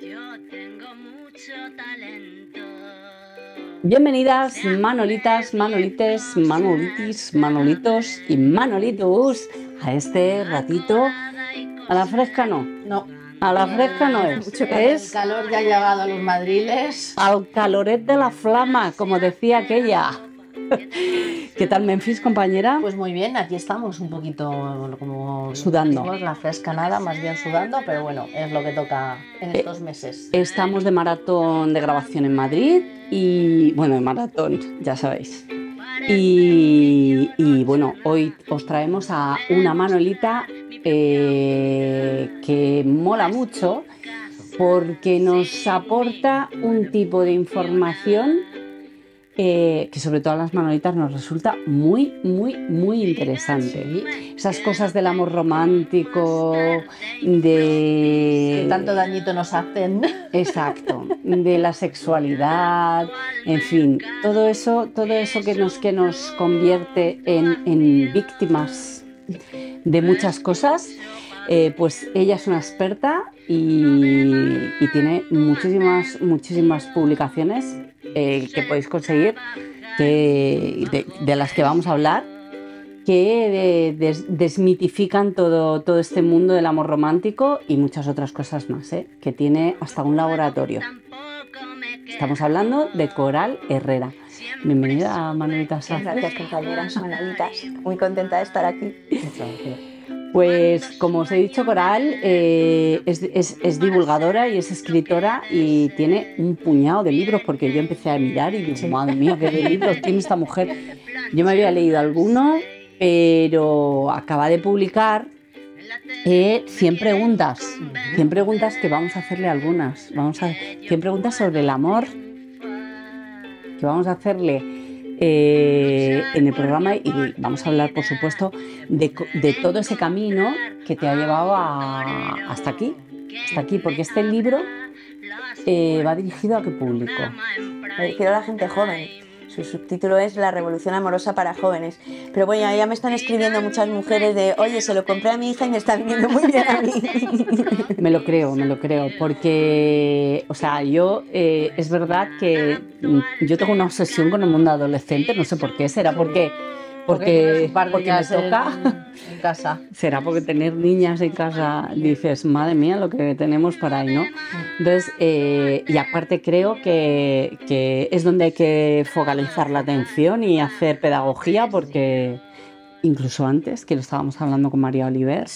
Yo tengo mucho talento. Bienvenidas Manolitas, Manolites, Manolitis, Manolitos y Manolitos a este ratito. A la fresca no. No. A la fresca no es. Mucho que es el calor ya ha llegado a los madriles. Al caloret de la flama, como decía aquella. ¿Qué tal Memphis, compañera? Pues muy bien, aquí estamos un poquito como... Sudando. la fresca nada, más bien sudando, pero bueno, es lo que toca en eh, estos meses. Estamos de maratón de grabación en Madrid y, bueno, de maratón, ya sabéis. Y, bueno, hoy os traemos a una Manolita eh, que mola mucho porque nos aporta un tipo de información eh, que sobre todo a las manolitas nos resulta muy, muy, muy interesante. Esas cosas del amor romántico, de... Tanto dañito nos hacen. Exacto, de la sexualidad, en fin, todo eso, todo eso que, nos, que nos convierte en, en víctimas de muchas cosas eh, pues ella es una experta y, tiene muchísimas, muchísimas publicaciones eh, que podéis conseguir, de, las que vamos a hablar, que desmitifican todo, este mundo del amor romántico y muchas otras cosas más, eh, que tiene hasta un laboratorio. Estamos hablando de Coral Herrera. Bienvenida, Manuelita Sánchez Gracias, compañeras Manuelitas. Muy contenta de estar aquí. Pues como os he dicho, Coral eh, es, divulgadora y es escritora y tiene un puñado de libros, porque yo empecé a mirar y digo, madre mía, qué libros tiene esta mujer. Yo me había leído alguno, pero acaba de publicar eh, 100 preguntas, 100 preguntas que vamos a hacerle algunas, vamos a 100 preguntas sobre el amor que vamos a hacerle eh, en el programa y vamos a hablar, por supuesto, de, todo ese camino que te ha llevado hasta aquí, hasta aquí, porque este libro eh, va dirigido a qué público? Va dirigido a la gente joven su subtítulo es La revolución amorosa para jóvenes. Pero bueno, ya me están escribiendo muchas mujeres de, oye, se lo compré a mi hija y me está viniendo muy bien a mí. Me lo creo, me lo creo, porque, o sea, yo, eh, es verdad que mm, yo tengo una obsesión con el mundo adolescente, no sé por qué, será porque porque, porque me toca. En casa. Será porque tener niñas en casa dices, madre mía, lo que tenemos para ahí, ¿no? Entonces, eh, y aparte creo que, es donde hay que focalizar la atención y hacer pedagogía, porque incluso antes, que lo estábamos hablando con María Oliver.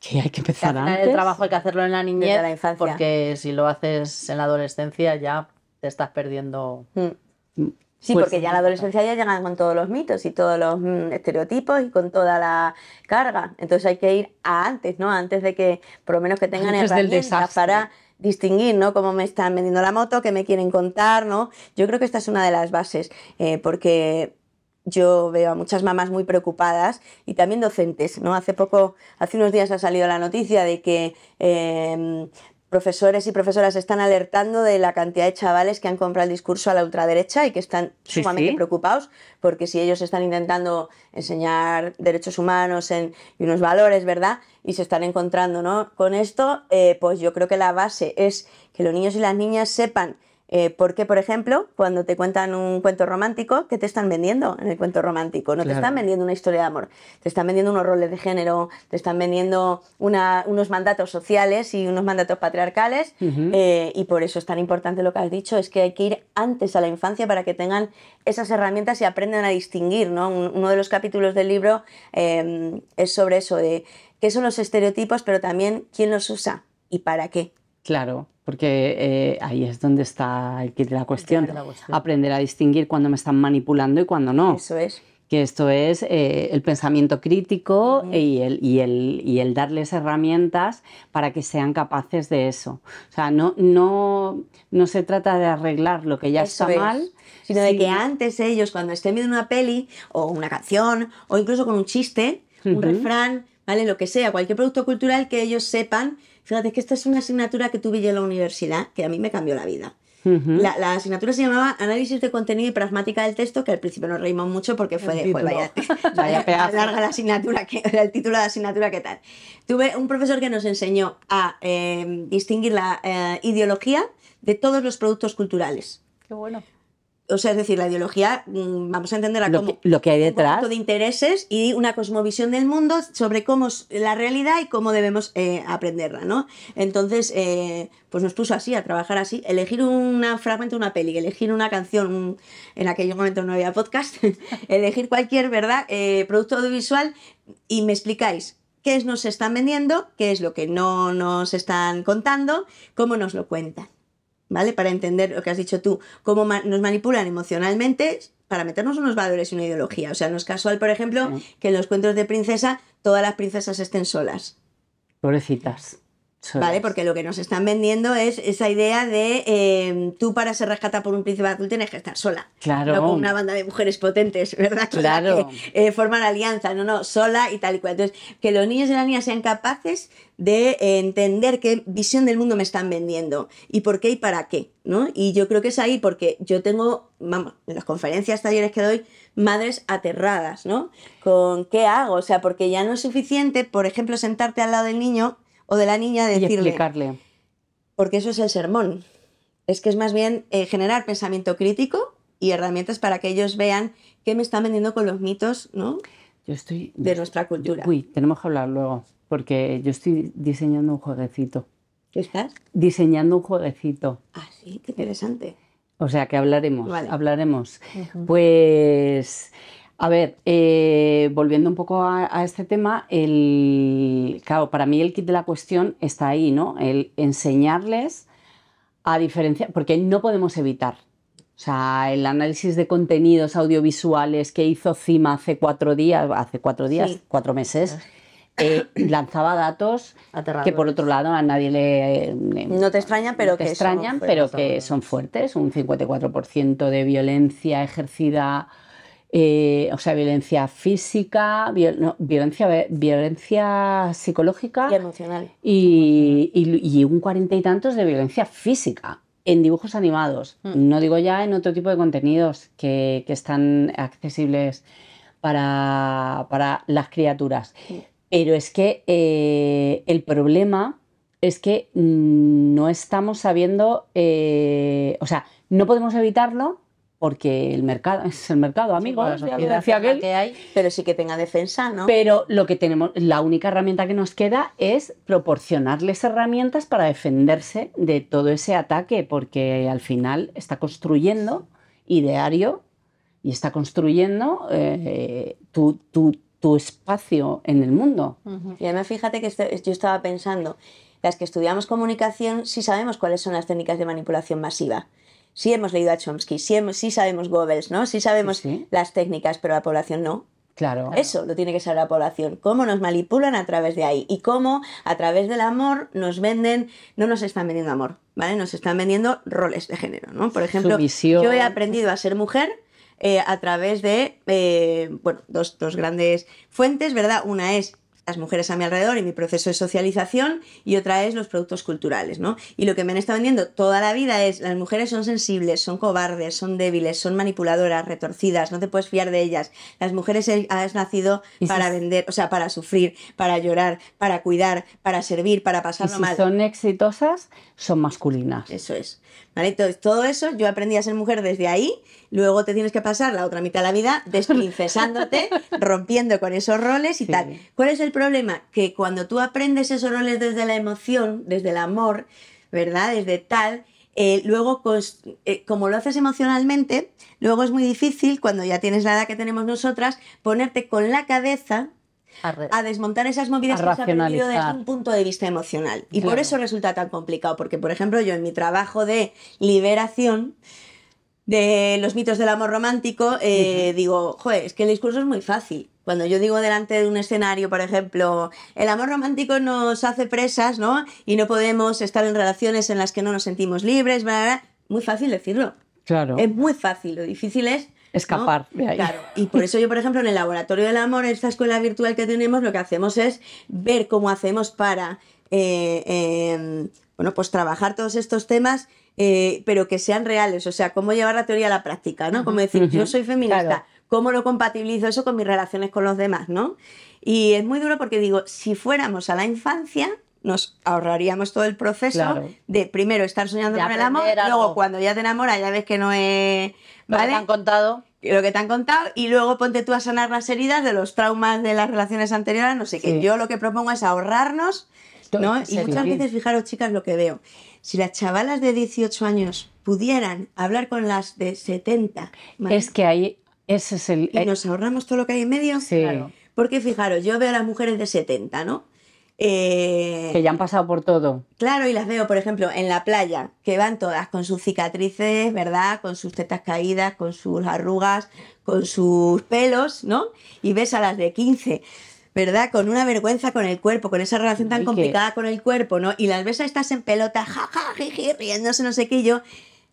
que hay que empezar antes. El trabajo hay que hacerlo en la niñez, infancia. porque si lo haces en la adolescencia ya te estás perdiendo. Mm. Sí, pues porque ya en la adolescencia ya llegan con todos los mitos y todos los mm, estereotipos y con toda la carga. Entonces hay que ir antes, ¿no? Antes de que, por lo menos que tengan herramientas para distinguir, ¿no? Cómo me están vendiendo la moto, qué me quieren contar, ¿no? Yo creo que esta es una de las bases, eh, porque yo veo a muchas mamás muy preocupadas y también docentes, ¿no? Hace poco, hace unos días ha salido la noticia de que em, profesores y profesoras están alertando de la cantidad de chavales que han comprado el discurso a la ultraderecha y que están sumamente preocupados porque si ellos están intentando enseñar derechos humanos en, y unos valores, ¿verdad? Y se están encontrando ¿no? con esto, eh, pues yo creo que la base es que los niños y las niñas sepan eh, porque, por ejemplo, cuando te cuentan un cuento romántico, ¿qué te están vendiendo en el cuento romántico? No te están vendiendo una historia de amor, te están vendiendo unos roles de género, te están vendiendo unos mandatos sociales y unos mandatos patriarcales. Eh, y por eso es tan importante lo que has dicho, es que hay que ir antes a la infancia para que tengan esas herramientas y aprendan a distinguir. ¿no? Uno de los capítulos del libro em, es sobre eso, de qué son los estereotipos, pero también quién los usa y para qué. Claro, porque eh, ahí es donde está el la cuestión. Aprender a distinguir cuando me están manipulando y cuando no. Eso es. Que esto es eh, el pensamiento crítico y, el, y, el, darles herramientas para que sean capaces de eso. O sea, no, no, se trata de arreglar lo que ya está mal, sino de que antes ellos, cuando estén viendo una peli o una canción o incluso con un chiste, un refrán, ¿vale? Lo que sea, cualquier producto cultural que ellos sepan Fíjate que esta es una asignatura que tuve yo en la universidad que a mí me cambió la vida. la, asignatura se llamaba Análisis de contenido y pragmática del texto, que al principio nos reímos mucho porque fue de, larga la asignatura, que, el título de la asignatura, ¿qué tal? Tuve un profesor que nos enseñó a eh, distinguir la eh, ideología de todos los productos culturales. Qué bueno. O sea, es decir, la ideología, mm, vamos a entenderla lo como lo que hay detrás. Un de intereses y una cosmovisión del mundo sobre cómo es la realidad y cómo debemos eh, aprenderla, ¿no? Entonces, eh, pues nos puso así, a trabajar así, elegir un fragmento de una peli, elegir una canción, en aquel momento no había podcast, elegir cualquier, ¿verdad?, eh, producto audiovisual y me explicáis qué es nos están vendiendo, qué es lo que no nos están contando, cómo nos lo cuentan. ¿vale? Para entender lo que has dicho tú, cómo nos manipulan emocionalmente para meternos unos valores y una ideología. O sea, no es casual, por ejemplo, mm. que en los cuentos de princesa todas las princesas estén solas. Pobrecitas. ¿Vale? Porque lo que nos están vendiendo es esa idea de em, tú para ser rescatada por un príncipe azul tienes que estar sola. Claro. No con una banda de mujeres potentes, ¿verdad? Claro. Que, eh, forman alianza, no, no, sola y tal y cual. Entonces, que los niños y las niñas sean capaces de eh, entender qué visión del mundo me están vendiendo y por qué y para qué, ¿no? Y yo creo que es ahí porque yo tengo, vamos, en las conferencias, talleres que doy, madres aterradas, ¿no? Con qué hago, o sea, porque ya no es suficiente, por ejemplo, sentarte al lado del niño o de la niña decirle. Y explicarle. Porque eso es el sermón. Es que es más bien eh, generar pensamiento crítico y herramientas para que ellos vean qué me están vendiendo con los mitos, ¿no? Yo estoy. De nuestra cultura. uy, tenemos que hablar luego, porque yo estoy diseñando un jueguecito. ¿Qué estás? Diseñando un jueguecito. Ah, sí, qué interesante. O sea que hablaremos, hablaremos. Pues a ver, eh, volviendo un poco a, este tema, el, claro, para mí el kit de la cuestión está ahí, ¿no? El enseñarles a diferenciar, porque no podemos evitar. O sea, el análisis de contenidos audiovisuales que hizo CIMA hace cuatro días, hace cuatro días, cuatro meses, ah. eh, lanzaba datos que por otro lado a nadie le... no te extrañan, pero, que, extrañan, pero que son fuertes, un 54% de violencia ejercida eh, o sea, violencia física, violencia, violencia psicológica y emocional. Y, un cuarenta y tantos de violencia física en dibujos animados, mm. no digo ya en otro tipo de contenidos que, están accesibles para, las criaturas. Pero es que eh, el problema es que mm, no estamos sabiendo, eh, o sea, no podemos evitarlo porque el mercado es el mercado, amigos, Que hay, pero sí que tenga defensa, ¿no? Pero lo que tenemos, la única herramienta que nos queda es proporcionarles herramientas para defenderse de todo ese ataque, porque al final está construyendo ideario y está construyendo eh, tu, tu, tu, espacio en el mundo. Y además fíjate que este, yo estaba pensando, las que estudiamos comunicación sí sabemos cuáles son las técnicas de manipulación masiva sí hemos leído a Chomsky, sí, sabemos Goebbels, ¿no? Sí sabemos las técnicas, pero la población no. Claro. Eso lo tiene que saber la población. Cómo nos manipulan a través de ahí y cómo a través del amor nos venden, no nos están vendiendo amor, ¿vale? Nos están vendiendo roles de género, ¿no? Por ejemplo, yo he aprendido a ser mujer eh, a través de, eh, bueno, dos, dos, grandes fuentes, ¿verdad? Una es las mujeres a mi alrededor y mi proceso de socialización y otra es los productos culturales, ¿no? Y lo que me han estado vendiendo toda la vida es las mujeres son sensibles, son cobardes, son débiles, son manipuladoras, retorcidas, no te puedes fiar de ellas. Las mujeres eh, has nacido para vender, o sea, para sufrir, para llorar, para cuidar, para servir, para pasarlo mal. son exitosas, son masculinas. Eso es. Vale, entonces todo eso, yo aprendí a ser mujer desde ahí, luego te tienes que pasar la otra mitad de la vida ...desprincesándote... rompiendo con esos roles y tal. ¿Cuál es el problema? Que cuando tú aprendes esos roles desde la emoción, desde el amor, ¿verdad? Desde tal, eh, luego, eh, como lo haces emocionalmente, luego es muy difícil, cuando ya tienes la edad que tenemos nosotras, ponerte con la cabeza a, desmontar esas movidas que se ha desde un punto de vista emocional. Y por eso resulta tan complicado, porque por ejemplo yo en mi trabajo de liberación de los mitos del amor romántico, eh, digo, joder, es que el discurso es muy fácil. Cuando yo digo delante de un escenario, por ejemplo, el amor romántico nos hace presas, ¿no? Y no podemos estar en relaciones en las que no nos sentimos libres, muy fácil decirlo. Claro. Es muy fácil, lo difícil es escapar Y por eso yo, por ejemplo, en el Laboratorio del Amor, en esta escuela virtual que tenemos, lo que hacemos es ver cómo hacemos para, eh, em, bueno, pues trabajar todos estos temas eh, pero que sean reales, o sea, cómo llevar la teoría a la práctica, ¿no? Como decir, yo soy feminista, ¿cómo lo compatibilizo eso con mis relaciones con los demás, ¿no? Y es muy duro porque digo, si fuéramos a la infancia, nos ahorraríamos todo el proceso de primero estar soñando con el amor, luego cuando ya te enamoras ya ves que no es... ¿Vale? han contado? lo que te han contado y luego ponte tú a sanar las heridas de los traumas de las relaciones anteriores, no sé qué. Yo lo que propongo es ahorrarnos, ¿no? Y muchas veces, fijaros, chicas, lo que veo. Si las chavalas de 18 años pudieran hablar con las de 70, es que ahí ese es el y eh, nos ahorramos todo lo que hay en medio. Sí. Porque fijaros, yo veo a las mujeres de 70, ¿no? Eh, que ya han pasado por todo. Claro, y las veo, por ejemplo, en la playa, que van todas con sus cicatrices, ¿verdad? Con sus tetas caídas, con sus arrugas, con sus pelos, ¿no? Y ves a las de 15, ¿verdad? Con una vergüenza con el cuerpo, con esa relación tan complicada con el cuerpo, ¿no? Y las ves a estas en pelota, jaja, riéndose, no sé qué, yo,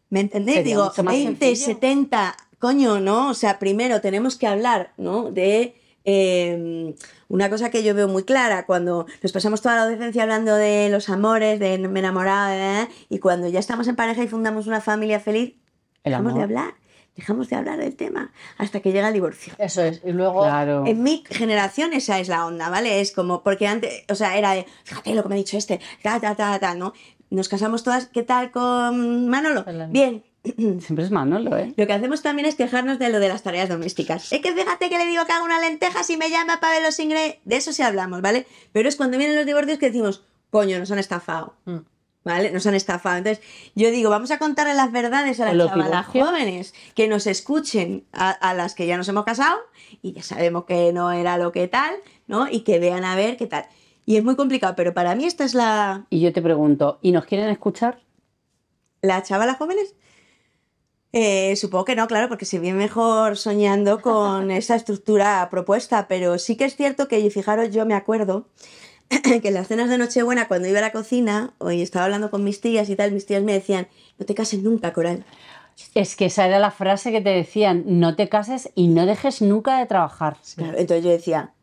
¿me entendéis? Digo, 20, 70, coño, ¿no? O sea, primero tenemos que hablar, ¿no? De Em, una cosa que yo veo muy clara, cuando nos pasamos toda la adolescencia hablando de los amores, de me enamoraba, y cuando ya estamos en pareja y fundamos una familia feliz, dejamos de hablar, dejamos de hablar del tema hasta que llega el divorcio. Eso es, y luego... En mi generación esa es la onda, ¿vale? Es como, porque antes, o sea, era de, fíjate lo que me ha dicho este, ta, ta, ta, ta, ¿no? Nos casamos todas, ¿qué tal con Manolo? Bien, Siempre es malo, ¿eh? Lo que hacemos también es quejarnos de lo de las tareas domésticas. Es que fíjate que le digo que haga una lenteja si me llama para ver los De eso sí hablamos, ¿vale? Pero es cuando vienen los divorcios que decimos, coño, nos han estafado. Mm. ¿Vale? Nos han estafado. Entonces, yo digo, vamos a contarle las verdades a las chavalas jóvenes que nos escuchen a, las que ya nos hemos casado y ya sabemos que no era lo que tal, ¿no? Y que vean a ver qué tal. Y es muy complicado, pero para mí esta es la. Y yo te pregunto, ¿y nos quieren escuchar? ¿Las chavalas jóvenes? Eh, supongo que no, claro, porque se bien mejor soñando con esa estructura propuesta, pero sí que es cierto que, fijaros, yo me acuerdo que en las cenas de Nochebuena, cuando iba a la cocina, hoy estaba hablando con mis tías y tal, mis tías me decían, no te cases nunca, Coral. Es que esa era la frase que te decían, no te cases y no dejes nunca de trabajar. entonces yo decía,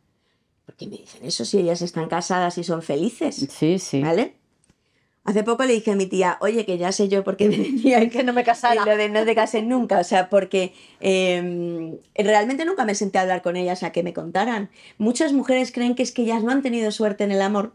¿por qué me dicen eso si ellas están casadas y son felices? Sí, sí. ¿Vale? Hace poco le dije a mi tía, oye, que ya sé yo por qué me decía que no me casara. Lo de no te cases nunca, o sea, porque em, realmente nunca me senté a hablar con ellas a que me contaran. Muchas mujeres creen que es que ellas no han tenido suerte en el amor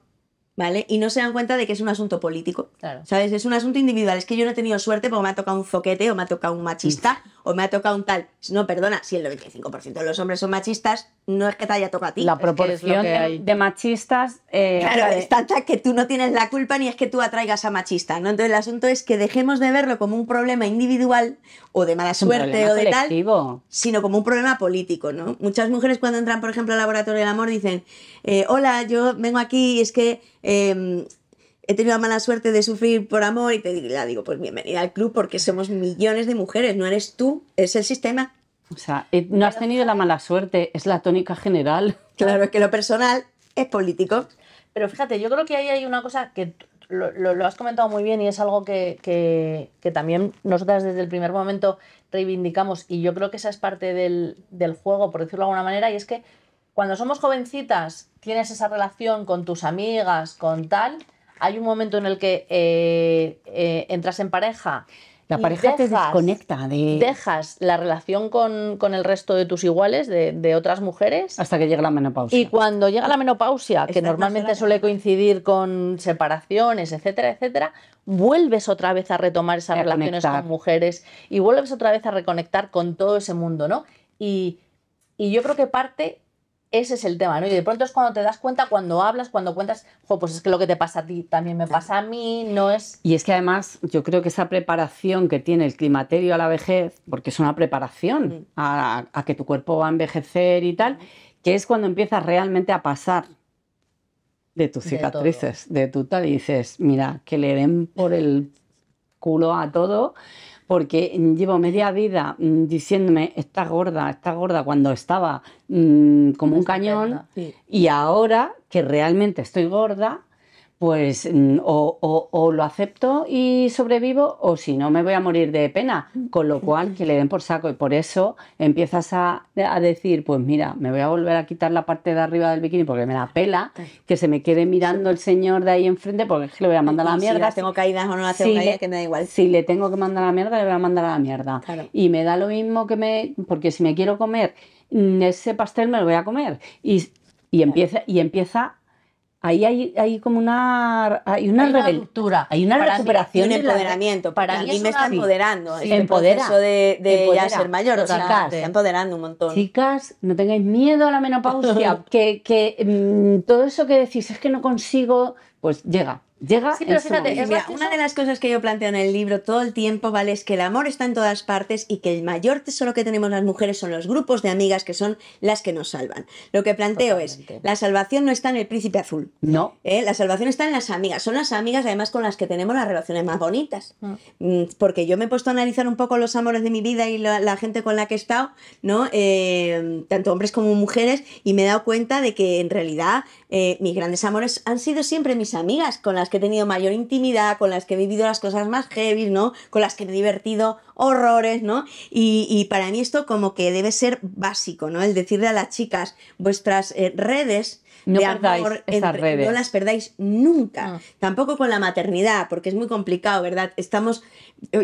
¿vale? Y no se dan cuenta de que es un asunto político. ¿Sabes? Es un asunto individual. Es que yo no he tenido suerte porque me ha tocado un zoquete o me ha tocado un machista o me ha tocado un tal. No, perdona, si el 95% de los hombres son machistas, no es que te haya tocado a ti. La proporción de machistas. Eh, claro, eh, es tanta que tú no tienes la culpa ni es que tú atraigas a machista ¿no? Entonces el asunto es que dejemos de verlo como un problema individual o de mala suerte o de tal, sino como un problema político, ¿no? Muchas mujeres cuando entran, por ejemplo, al laboratorio del amor dicen: eh, Hola, yo vengo aquí y es que Em, he tenido la mala suerte de sufrir por amor y te digo, la digo, pues bienvenida al club porque somos millones de mujeres, no eres tú, es el sistema. O sea, eh, no has tenido la mala suerte, es la tónica general. Claro, es que lo personal es político. Pero fíjate, yo creo que ahí hay una cosa que lo, has comentado muy bien y es algo que, también nosotras desde el primer momento reivindicamos y yo creo que esa es parte del, juego, por decirlo de alguna manera, y es que cuando somos jovencitas, tienes esa relación con tus amigas, con tal, hay un momento en el que eh, eh, entras en pareja. La pareja te desconecta de... Dejas la relación con, con el resto de tus iguales, de, de, otras mujeres. Hasta que llega la menopausia. Y cuando llega la menopausia, que normalmente suele coincidir con separaciones, etcétera, etcétera, vuelves otra vez a retomar esas relaciones con mujeres y vuelves otra vez a reconectar con todo ese mundo, ¿no? Y, y yo creo que parte ese es el tema, ¿no? Y de pronto es cuando te das cuenta, cuando hablas, cuando cuentas, jo, pues es que lo que te pasa a ti también me pasa a mí, no es... Y es que además yo creo que esa preparación que tiene el climaterio a la vejez, porque es una preparación a, que tu cuerpo va a envejecer y tal, que es cuando empiezas realmente a pasar de tus cicatrices, de tu tal, y dices, mira, que le den por el culo a todo, porque llevo media vida mm, diciéndome, está gorda, está gorda, cuando estaba mm, como un cañón, y ahora que realmente estoy gorda, pues mm, o, o, lo acepto y sobrevivo o si no me voy a morir de pena, con lo cual que le den por saco y por eso empiezas a, a, decir, pues mira, me voy a volver a quitar la parte de arriba del bikini porque me la pela, que se me quede mirando el señor de ahí enfrente porque es que le voy a mandar a la mierda. Si tengo caídas o no que me da igual. Si le tengo que mandar a la mierda, le voy a mandar a la mierda. Y me da lo mismo que me, porque si me quiero comer mm, ese pastel me lo voy a comer. Y, empieza, y empieza ahí hay, hay como una, hay una, hay ruptura, hay una recuperación. un empoderamiento. Para mí, me está empoderando. Sí, de, de ser mayor. o sea, está empoderando un montón. Chicas, no tengáis miedo a la menopausia. que, mm, todo eso que decís es que no consigo, pues llega. Llega una de las cosas que yo planteo en el libro todo el tiempo, ¿vale? Es que el amor está en todas partes y que el mayor tesoro que tenemos las mujeres son los grupos de amigas que son las que nos salvan. Lo que planteo es, la salvación no está en el príncipe azul. No. ¿eh? La salvación está en las amigas. Son las amigas además con las que tenemos las relaciones más bonitas. Mm. Mm, porque yo me he puesto a analizar un poco los amores de mi vida y la, gente con la que he estado, ¿no? Eh, tanto hombres como mujeres, y me he dado cuenta de que en realidad eh, mis grandes amores han sido siempre mis amigas con las que he tenido mayor intimidad, con las que he vivido las cosas más heavy, ¿no? Con las que he divertido horrores, ¿no? Y, para mí esto como que debe ser básico, ¿no? El decirle a las chicas, vuestras eh, redes no de amor, no las perdáis nunca. Ah. Tampoco con la maternidad, porque es muy complicado, ¿verdad? Estamos,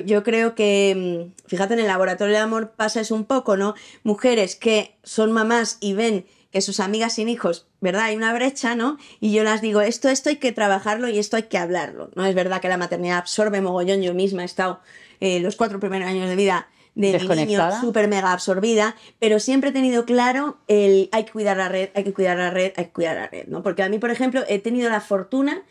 yo creo que, mm, fíjate, en el laboratorio de amor pasa eso un poco, ¿no? Mujeres que son mamás y ven que sus amigas sin hijos, ¿verdad? Hay una brecha, ¿no? Y yo las digo, esto, esto hay que trabajarlo y esto hay que hablarlo, ¿no? Es verdad que la maternidad absorbe mogollón, yo misma he estado eh, los cuatro primeros años de vida de mi niño súper mega absorbida, pero siempre he tenido claro el hay que cuidar la red, hay que cuidar la red, hay que cuidar la red, ¿no? Porque a mí, por ejemplo, he tenido la fortuna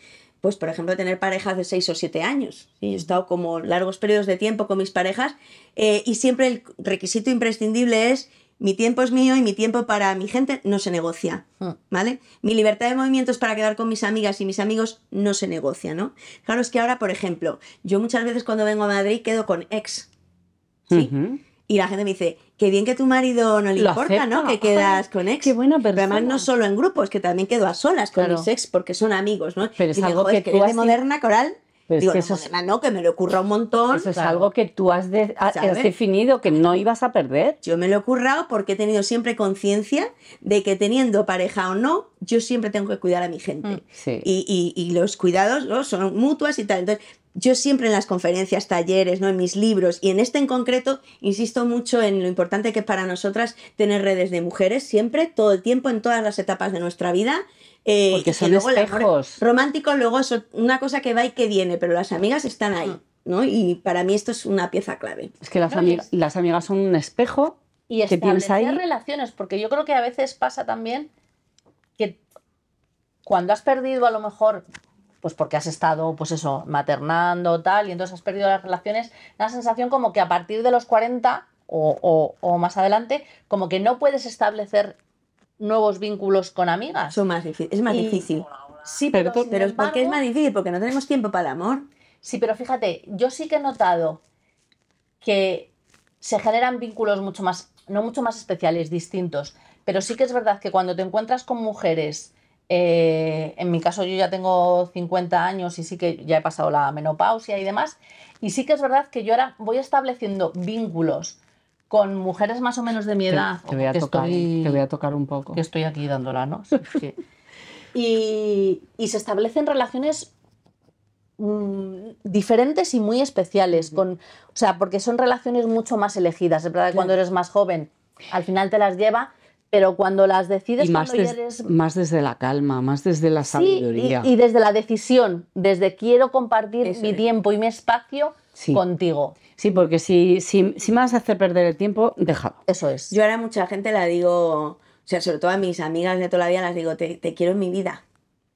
pues por ejemplo de tener parejas de seis o siete años. y He estado como largos periodos de tiempo con mis parejas eh, y siempre el requisito imprescindible es mi tiempo es mío y mi tiempo para mi gente no se negocia, hmm. ¿vale? Mi libertad de movimientos para quedar con mis amigas y mis amigos no se negocia, ¿no? Claro, es que ahora, por ejemplo, yo muchas veces cuando vengo a Madrid quedo con ex, ¿sí? Y la gente me dice, qué bien que tu marido no le importa, ¿no? Que quedas con ex. Qué buena Pero además no solo en grupos, que también quedo a solas con claro. mis ex porque son amigos, ¿no? Pero es algo que tú has... moderna, Coral, Digo, es que no, que me lo ocurra un montón. Eso es algo que tú has, definido que no ibas a perder. Yo me lo he currado porque he tenido siempre conciencia de que teniendo pareja o no, yo siempre tengo que cuidar a mi gente. Mm, y, los cuidados son mutuas y tal. Entonces, yo siempre en las conferencias, talleres, ¿no? en mis libros y en este en concreto insisto mucho en lo importante que es para nosotras tener redes de mujeres siempre, todo el tiempo, en todas las etapas de nuestra vida eh, porque son espejos. romántico luego es una cosa que va y que viene, pero las amigas están ahí, ah. ¿no? Y para mí esto es una pieza clave. Es que las, las amigas son un espejo y establecer relaciones, porque yo creo que a veces pasa también que cuando has perdido a lo mejor, pues porque has estado, pues eso, maternando, tal, y entonces has perdido las relaciones, la sensación como que a partir de los 40 o, o, o, más adelante, como que no puedes establecer nuevos vínculos con amigas. Son más es más difícil. Sí, pero, pero, ¿por qué es más difícil? Porque no tenemos tiempo para el amor. Sí, pero fíjate, yo sí que he notado que se generan vínculos mucho más, no mucho más especiales, distintos. Pero sí que es verdad que cuando te encuentras con mujeres, eh, en mi caso yo ya tengo 50 años y sí que ya he pasado la menopausia y demás, y sí que es verdad que yo ahora voy estableciendo vínculos con mujeres más o menos de mi edad. Te, voy, a tocar, un poco. Que estoy aquí dándola, ¿no? y, se establecen relaciones mm, diferentes y muy especiales, con, o sea, porque son relaciones mucho más elegidas. Es verdad cuando eres más joven, al final te las lleva, pero cuando las decides, más Más desde la calma, más desde la sabiduría. y, desde la decisión, desde quiero compartir mi tiempo y mi espacio contigo. Sí, porque si, si, si, me vas a hacer perder el tiempo, déjalo. Eso es. Yo ahora mucha gente la digo, o sea, sobre todo a mis amigas de toda la vida las digo, te, te quiero en mi vida.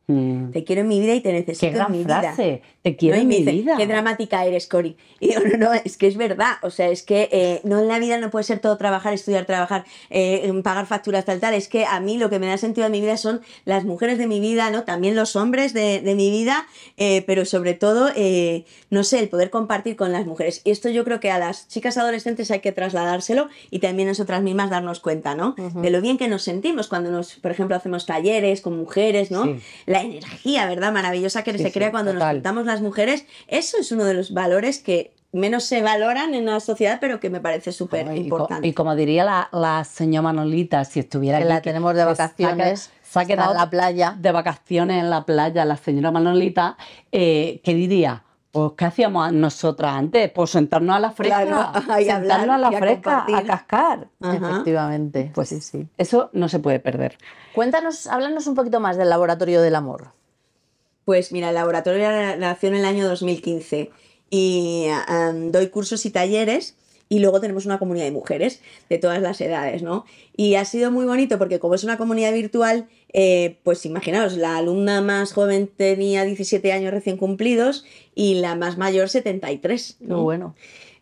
Mm. Te quiero en mi vida y te necesito mi vida. Te quiero en mi vida. Qué dramática eres, Cori. no, es que es verdad. O sea, es que eh, no en la vida no puede ser todo trabajar, estudiar, trabajar, eh, mm, pagar facturas, tal, tal. Es que a mí lo que me da sentido en mi vida son las mujeres de mi vida, ¿no? También los hombres de, mi vida, eh, pero sobre todo, no sé, el poder compartir con las mujeres. Y esto yo creo que a las chicas adolescentes hay que trasladárselo y también a nosotras mismas darnos cuenta, ¿no? De lo bien que nos sentimos cuando nos, por ejemplo, hacemos talleres con mujeres, ¿no? la energía, ¿verdad? Maravillosa que se crea cuando nos juntamos las mujeres. Eso es uno de los valores que menos se valoran en la sociedad, pero que me parece súper importante. Y, como diría la, señora Manolita, si estuviera la tenemos de vacaciones. Se ha quedado la playa. De vacaciones en la playa, la señora Manolita, eh, ¿qué diría? Pues, ¿qué hacíamos nosotras antes? Pues sentarnos a la fresca. y a la fresca, a, cascar. Efectivamente. Pues sí, sí. Eso no se puede perder. Cuéntanos, háblanos un poquito más del Laboratorio del Amor. Pues mira, el Laboratorio nació en el año 2015 y doy cursos y talleres y luego tenemos una comunidad de mujeres de todas las edades, ¿no? Y ha sido muy bonito porque como es una comunidad virtual, eh, pues imaginaos, la alumna más joven tenía 17 años recién cumplidos y la más mayor 73. Muy bueno.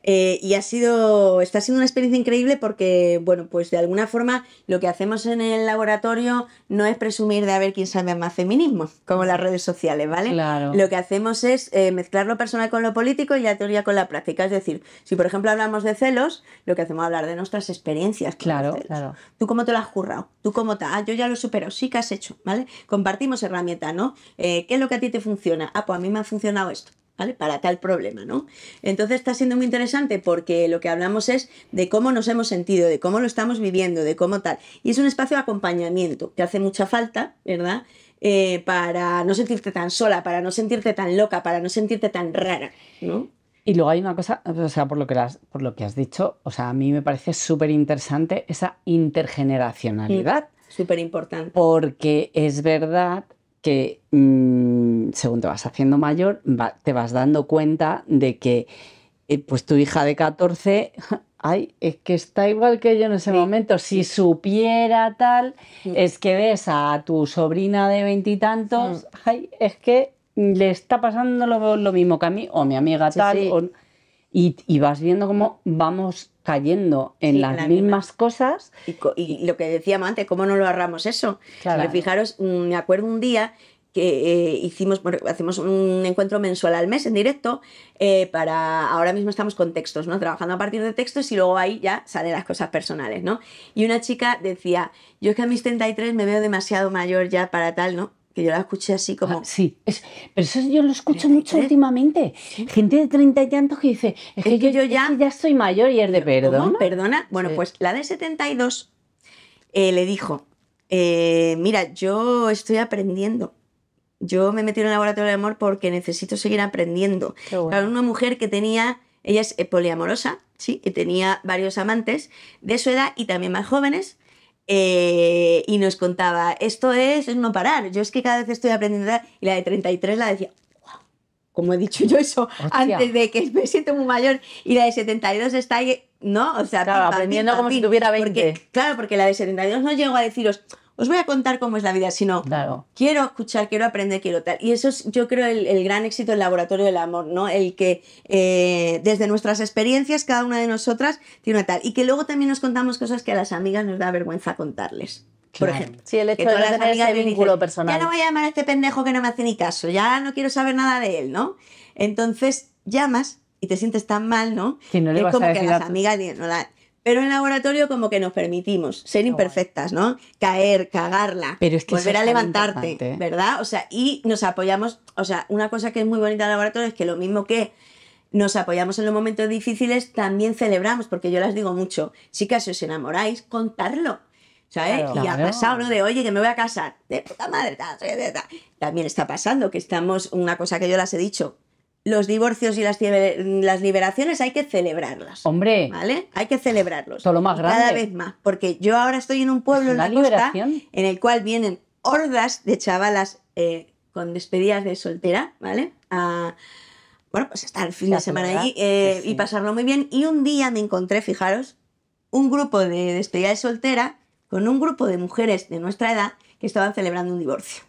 Eh, y ha sido, está siendo una experiencia increíble porque, bueno, pues de alguna forma lo que hacemos en el laboratorio no es presumir de haber quien sabe más feminismo, como las redes sociales, ¿vale? Claro. Lo que hacemos es eh, mezclar lo personal con lo político y la teoría con la práctica. Es decir, si por ejemplo hablamos de celos, lo que hacemos es hablar de nuestras experiencias. Claro, claro. ¿Tú cómo te lo has currado? ¿Tú cómo te Ah, yo ya lo supero, sí que has hecho, ¿vale? Compartimos herramienta, ¿no? Eh, ¿Qué es lo que a ti te funciona? Ah, pues a mí me ha funcionado esto. ¿Vale? Para tal problema, ¿no? Entonces está siendo muy interesante porque lo que hablamos es de cómo nos hemos sentido, de cómo lo estamos viviendo, de cómo tal. Y es un espacio de acompañamiento que hace mucha falta, ¿verdad? Eh, para no sentirte tan sola, para no sentirte tan loca, para no sentirte tan rara, ¿no? Y luego hay una cosa, o sea, por lo que, has, por lo que has dicho, o sea, a mí me parece súper interesante esa intergeneracionalidad. Mm, súper importante. Porque es verdad que mm, según te vas haciendo mayor, te vas dando cuenta de que eh, pues tu hija de 14, ay, es que está igual que yo en ese momento, si supiera tal, es que ves a tu sobrina de veintitantos, mm. ay, es que le está pasando lo, mismo que a mí, o mi amiga tal, y, y vas viendo cómo vamos cayendo en las mismas cosas. Y, lo que decíamos antes, ¿cómo no lo agarramos eso? Claro. Fijaros, mm, me acuerdo un día que eh, hicimos, hacemos un encuentro mensual al mes en directo eh, para, ahora mismo estamos con textos, ¿no? Trabajando a partir de textos y luego ahí ya salen las cosas personales, ¿no? Y una chica decía, yo es que a mis 33 me veo demasiado mayor ya para tal, ¿no? que yo la escuché así ah, como... sí, pero eso yo lo escucho mucho últimamente. Gente de treinta y tantos que dice, es, que, yo, ya... ya soy mayor y es de perdón. ¿Perdona? Bueno, pues la de 72 eh, le dijo, eh, mira, yo estoy aprendiendo. Yo me metí en el laboratorio de amor porque necesito seguir aprendiendo. una mujer que tenía, ella es eh, poliamorosa, sí, que tenía varios amantes de su edad y también más jóvenes, eh, y nos contaba, esto es, no parar, yo es que cada vez estoy aprendiendo, y la de 33 la decía, como he dicho yo eso antes de que me siento muy mayor y la de 72 está ahí, ¿no? O sea, aprendiendo como si tuviera 20. claro, porque la de 72 no llego a deciros, os voy a contar cómo es la vida, sino claro. quiero escuchar, quiero aprender, quiero tal. Y eso es, yo creo, el, gran éxito del laboratorio del amor, ¿no? El que eh, desde nuestras experiencias, cada una de nosotras tiene una tal. Y que luego también nos contamos cosas que a las amigas nos da vergüenza contarles. Por ejemplo, el hecho que todas las amigas ese vínculo personal. Ya no voy a llamar a este pendejo que no me hace ni caso, ya no quiero saber nada de él, ¿no? Entonces llamas y te sientes tan mal, ¿no? y no le vas a decir las amigas no la pero en laboratorio como que nos permitimos ser imperfectas, ¿no? Caer, cagarla, volver a levantarte, ¿verdad? O sea, y nos apoyamos, o sea, una cosa que es muy bonita en laboratorio es que lo mismo que nos apoyamos en los momentos difíciles, también celebramos, porque yo las digo mucho, chicas, si os enamoráis, contadlo. ¿sabes? y ha pasado, De, oye, que me voy a casar, de puta madre, también está pasando, que estamos, una cosa que yo las he dicho, los divorcios y las, liberaciones hay que celebrarlas. Hombre. ¿Vale? Hay que celebrarlos. Todo lo más grande. Cada vez más. Porque yo ahora estoy en un pueblo en la liberación? costa en el cual vienen hordas de chavalas eh, con despedidas de soltera, ¿vale? bueno, pues estar el fin de semana allí eh, y pasarlo muy bien. Y un día me encontré, fijaros, un grupo de despedidas de soltera con un grupo de mujeres de nuestra edad que estaban celebrando un divorcio.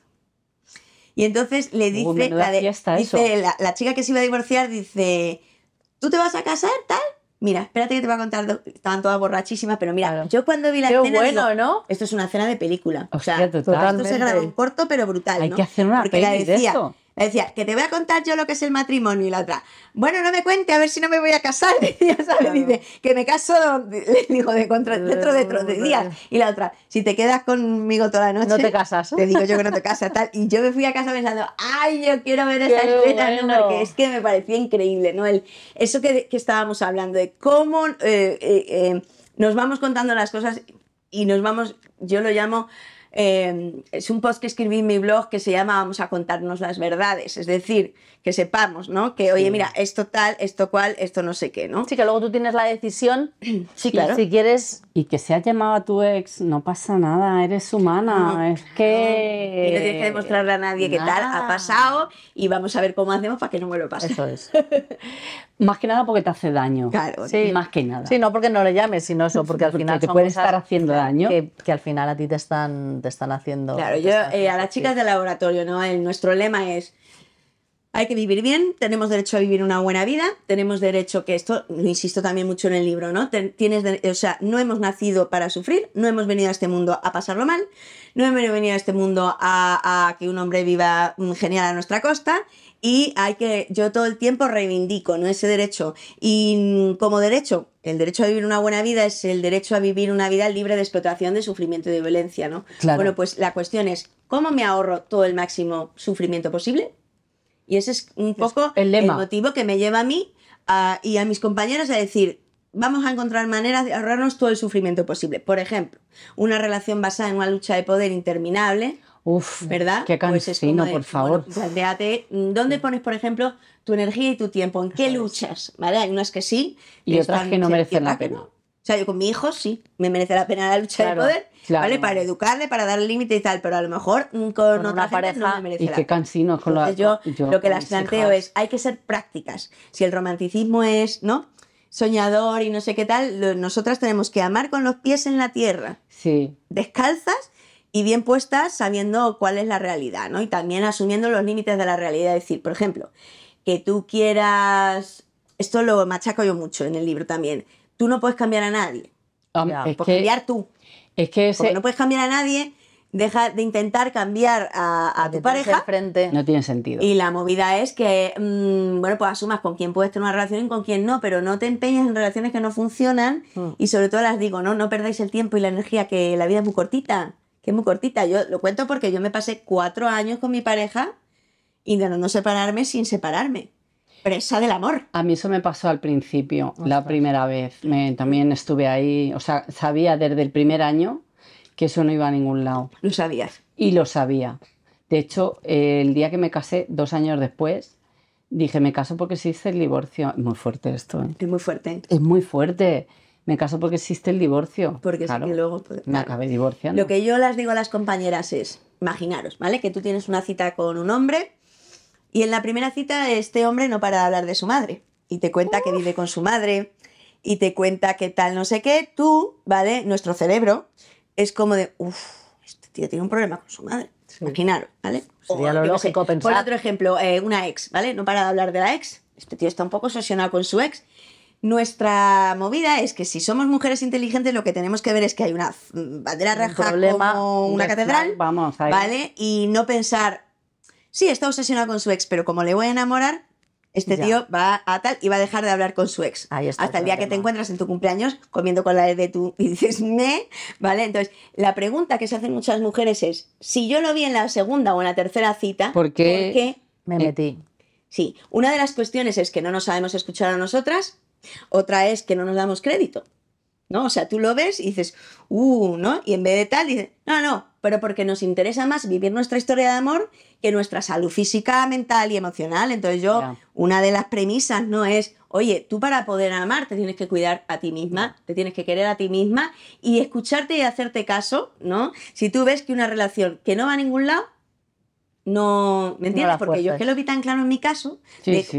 Y entonces le uh, dice, la, chica que se iba a divorciar, dice, ¿tú te vas a casar tal? Mira, espérate que te voy a contar, estaban todas borrachísimas, pero mira, yo cuando vi la escena bueno, ¿no? esto es una escena de película. o sea, esto se grabó en corto pero brutal, Hay que hacer una Porque de esto decía, que te voy a contar yo lo que es el matrimonio. Y la otra, bueno, no me cuente, a ver si no me voy a casar. Decía, ¿sabes? Dice, que me caso, le dijo de dentro de, días. Y la otra, si te quedas conmigo toda la noche. No te casas. Te digo yo que no te casas, tal. Y yo me fui a casa pensando, ay, yo quiero ver esa escena, Porque es que me parecía increíble, ¿no? eso que, estábamos hablando, de cómo eh, eh, eh, nos vamos contando las cosas y nos vamos, yo lo llamo Em, es un post que escribí en mi blog que se llama Vamos a contarnos las verdades, es decir, que sepamos, ¿no? Que, oye, mira, esto tal, esto cual, esto no sé qué, ¿no? Sí, que luego tú tienes la decisión, sí, claro. si quieres... Y que se ha llamado a tu ex, no pasa nada, eres humana, es que... Y no tienes que demostrarle a nadie qué que tal, ha pasado y vamos a ver cómo hacemos para que no vuelva a pasar. Eso es. más que nada porque te hace daño. Claro. Sí. Más que nada. Sí, no porque no le llames, sino eso, porque al final... te puede estar haciendo daño. Que, al final a ti te están, te están haciendo... Claro, yo eh, a las chicas del laboratorio, ¿no? El, nuestro lema es hay que vivir bien, tenemos derecho a vivir una buena vida, tenemos derecho que esto, lo insisto también mucho en el libro, ¿no? Tienes, o sea, no hemos nacido para sufrir, no hemos venido a este mundo a pasarlo mal, no hemos venido a este mundo a, que un hombre viva genial a nuestra costa y hay que, yo todo el tiempo reivindico ese derecho. Y mm, como derecho, el derecho a vivir una buena vida es el derecho a vivir una vida libre de explotación, de sufrimiento y de violencia, ¿no? Bueno, pues la cuestión es, ¿cómo me ahorro todo el máximo sufrimiento posible? Y ese es un poco el, motivo que me lleva a mí y a mis compañeros a decir, vamos a encontrar maneras de ahorrarnos todo el sufrimiento posible. Por ejemplo, una relación basada en una lucha de poder interminable. Uf, ¿verdad? Qué pues cansino, por favor. Mm, ¿dónde pones, por ejemplo, tu energía y tu tiempo? ¿En qué luchas? ¿Vale? Hay unas que sí. Y otras que no merecen la pena. O sea, yo con mi hijo sí, me merece la pena la lucha de poder, ¿vale? Para educarle, para darle límite y tal, pero a lo mejor con, otra no me merece. Y la pena. con la, yo, yo, lo que las planteo es, hay que ser prácticas. Si el romanticismo es, ¿no? Soñador y no sé qué tal, nosotras tenemos que amar con los pies en la tierra. Sí. Descalzas y bien puestas sabiendo cuál es la realidad, ¿no? Y también asumiendo los límites de la realidad, es decir, por ejemplo, que tú quieras esto lo machaco yo mucho en el libro también tú no puedes cambiar a nadie. es cambiar tú. Es que Porque no puedes cambiar a nadie, deja de intentar cambiar a, tu pareja. No tiene sentido. Y la movida es que, mm, bueno, pues asumas con quién puedes tener una relación y con quién no, pero no te empeñes en relaciones que no funcionan mm. y sobre todo las digo, no, no perdáis el tiempo y la energía, que la vida es muy cortita, que es muy cortita. Yo lo cuento porque yo me pasé cuatro años con mi pareja y no separarme sin separarme presa del amor. A mí eso me pasó al principio, la primera vez. también estuve ahí, o sea, sabía desde el primer año que eso no iba a ningún lado. Lo sabías. Y lo sabía. De hecho, el día que me casé, dos años después, dije, me caso porque existe el divorcio. Es muy fuerte esto. ¿eh? Es muy fuerte. Es muy fuerte. Me caso porque existe el divorcio. Porque claro, que luego... me acabé divorciando. Lo que yo las digo a las compañeras es, imaginaros, ¿vale? Que tú tienes una cita con un hombre y en la primera cita este hombre no para de hablar de su madre y te cuenta que vive con su madre y te cuenta que tal no sé qué, tú, ¿vale? Nuestro cerebro es como de, uff, este tío tiene un problema con su madre. imaginar ¿vale? Sería lo lógico pensar. Por otro ejemplo, eh, una ex, ¿vale? No para de hablar de la ex. Este tío está un poco obsesionado con su ex. Nuestra movida es que si somos mujeres inteligentes, lo que tenemos que ver es que hay una mm, bandera raja como una catedral, vamos, ¿vale? Y no pensar, sí, está obsesionado con su ex, pero como le voy a enamorar, este tío va a tal y va a dejar de hablar con su ex. hasta el día que te encuentras en tu cumpleaños comiendo con la de tu y dices, me, ¿vale? Entonces, la pregunta que se hacen muchas mujeres es, si yo lo vi en la segunda o en la tercera cita, porque ¿por qué? me eh, metí? Sí, una de las cuestiones es que no nos sabemos escuchar a nosotras, otra es que no nos damos crédito. ¿no? O sea, tú lo ves y dices, uh, ¿no? Y en vez de tal, dices, no, no, pero porque nos interesa más vivir nuestra historia de amor que nuestra salud física, mental y emocional. Entonces yo, una de las premisas no es, oye, tú para poder amar te tienes que cuidar a ti misma, te tienes que querer a ti misma y escucharte y hacerte caso, ¿no? Si tú ves que una relación que no va a ningún lado, no, ¿me entiendes? Porque yo es que lo vi tan claro en mi caso,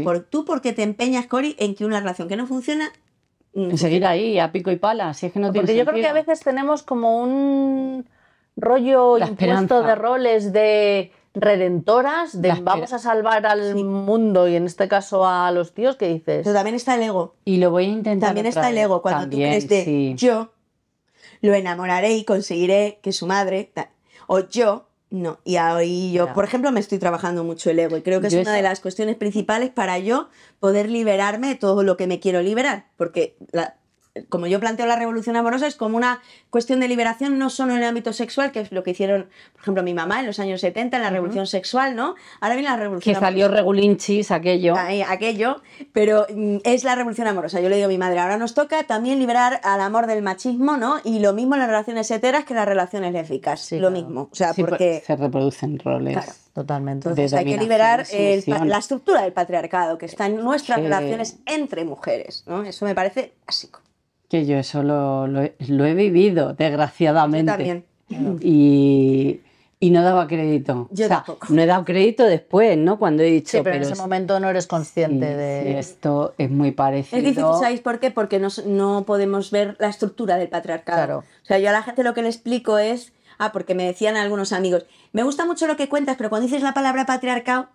Por, tú porque te empeñas, Cori, en que una relación que no funciona Seguir ahí, a pico y pala, si es que no Porque yo creo que a veces tenemos como un rollo impuesto de roles de redentoras, de vamos a salvar al mundo y en este caso a los tíos que dices. Pero también está el ego. Y lo voy a intentar. También está el ego cuando tú crees de yo lo enamoraré y conseguiré que su madre o yo no, y ahí yo, por ejemplo, me estoy trabajando mucho el ego y creo que es una de las cuestiones principales para yo poder liberarme de todo lo que me quiero liberar, porque la, como yo planteo la revolución amorosa, es como una cuestión de liberación, no solo en el ámbito sexual, que es lo que hicieron, por ejemplo, mi mamá en los años 70, en la revolución sexual, ¿no? Ahora viene la revolución Que salió Regulinchis, aquello. aquello, pero mm, es la revolución amorosa. Yo le digo a mi madre, ahora nos toca también liberar al amor del machismo, ¿no? Y lo mismo en las relaciones heteras que en las relaciones lésbicas. lo mismo. O sea, pues, porque. Se reproducen roles. Totalmente. Entonces hay que liberar la estructura del patriarcado que está en nuestras relaciones entre mujeres, ¿no? Eso me parece básico que yo eso lo, he vivido, desgraciadamente. Y, no daba crédito. No he dado crédito después, ¿no? Cuando he dicho. Sí, pero, en ese momento no eres consciente de. esto es muy parecido. Es difícil, ¿sabéis por qué? Porque no, no podemos ver la estructura del patriarcado. Claro. O sea, yo a la gente lo que le explico es. Ah, porque me decían algunos amigos, me gusta mucho lo que cuentas, pero cuando dices la palabra patriarcado,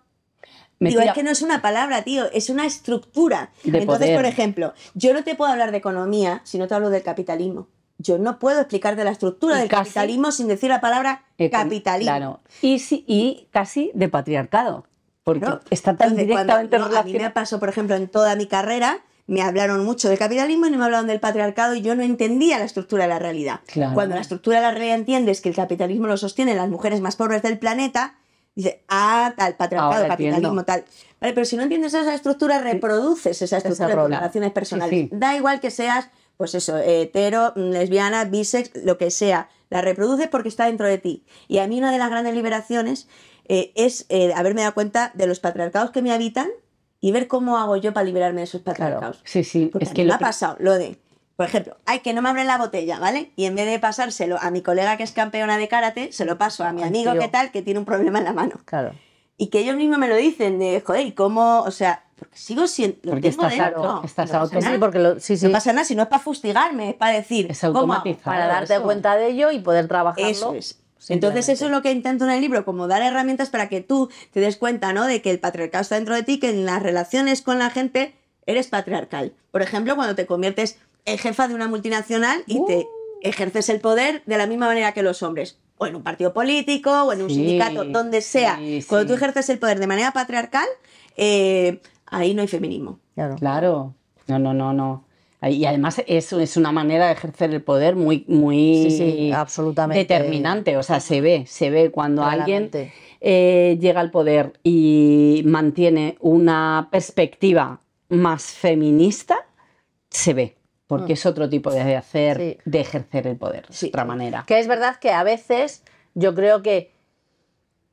Digo, es que no es una palabra, tío, es una estructura. Entonces, por ejemplo, yo no te puedo hablar de economía si no te hablo del capitalismo. Yo no puedo explicar de la estructura del capitalismo sin decir la palabra capitalismo. Y, casi de patriarcado, porque está tan directamente A mí me pasó, por ejemplo, en toda mi carrera, me hablaron mucho del capitalismo y no me hablaron del patriarcado y yo no entendía la estructura de la realidad. Cuando la estructura de la realidad entiendes que el capitalismo lo sostienen las mujeres más pobres del planeta, Dice, ah, tal, patriarcado, capitalismo, tal. Vale, pero si no entiendes esa estructura, reproduces esa estructura de relaciones personales. Da igual que seas, pues eso, hetero, mm, lesbiana, bisex, lo que sea. La reproduces porque está dentro de ti. Y a mí una de las grandes liberaciones eh, es eh, haberme dado cuenta de los patriarcados que me habitan y ver cómo hago yo para liberarme de esos patriarcados. sí, sí. Porque es que me ha pasado lo de por ejemplo, hay que no me abren la botella, ¿vale? Y en vez de pasárselo a mi colega que es campeona de karate, se lo paso a mi amigo que tal, que tiene un problema en la mano. Claro. Y que ellos mismos me lo dicen, de, joder, ¿y cómo? O sea, porque sigo siendo. porque estás, Claro, estás porque lo, No pasa nada si no es para fustigarme, es para decir. Es ¿cómo? Para darte cuenta de ello y poder trabajarlo. Eso es. Entonces eso es lo que intento en el libro, como dar herramientas para que tú te des cuenta, ¿no? De que el patriarcado está dentro de ti, que en las relaciones con la gente eres patriarcal. Por ejemplo, cuando te conviertes es jefa de una multinacional y te uh. ejerces el poder de la misma manera que los hombres. O en un partido político, o en un sindicato, donde sea. Cuando tú ejerces el poder de manera patriarcal, eh, ahí no hay feminismo. Claro. claro. No, no, no, no. Y además es, es una manera de ejercer el poder muy, muy absolutamente. determinante. O sea, se ve, se ve cuando alguien eh, llega al poder y mantiene una perspectiva más feminista, se ve porque mm. es otro tipo de hacer, de ejercer el poder, otra manera. Que es verdad que a veces yo creo que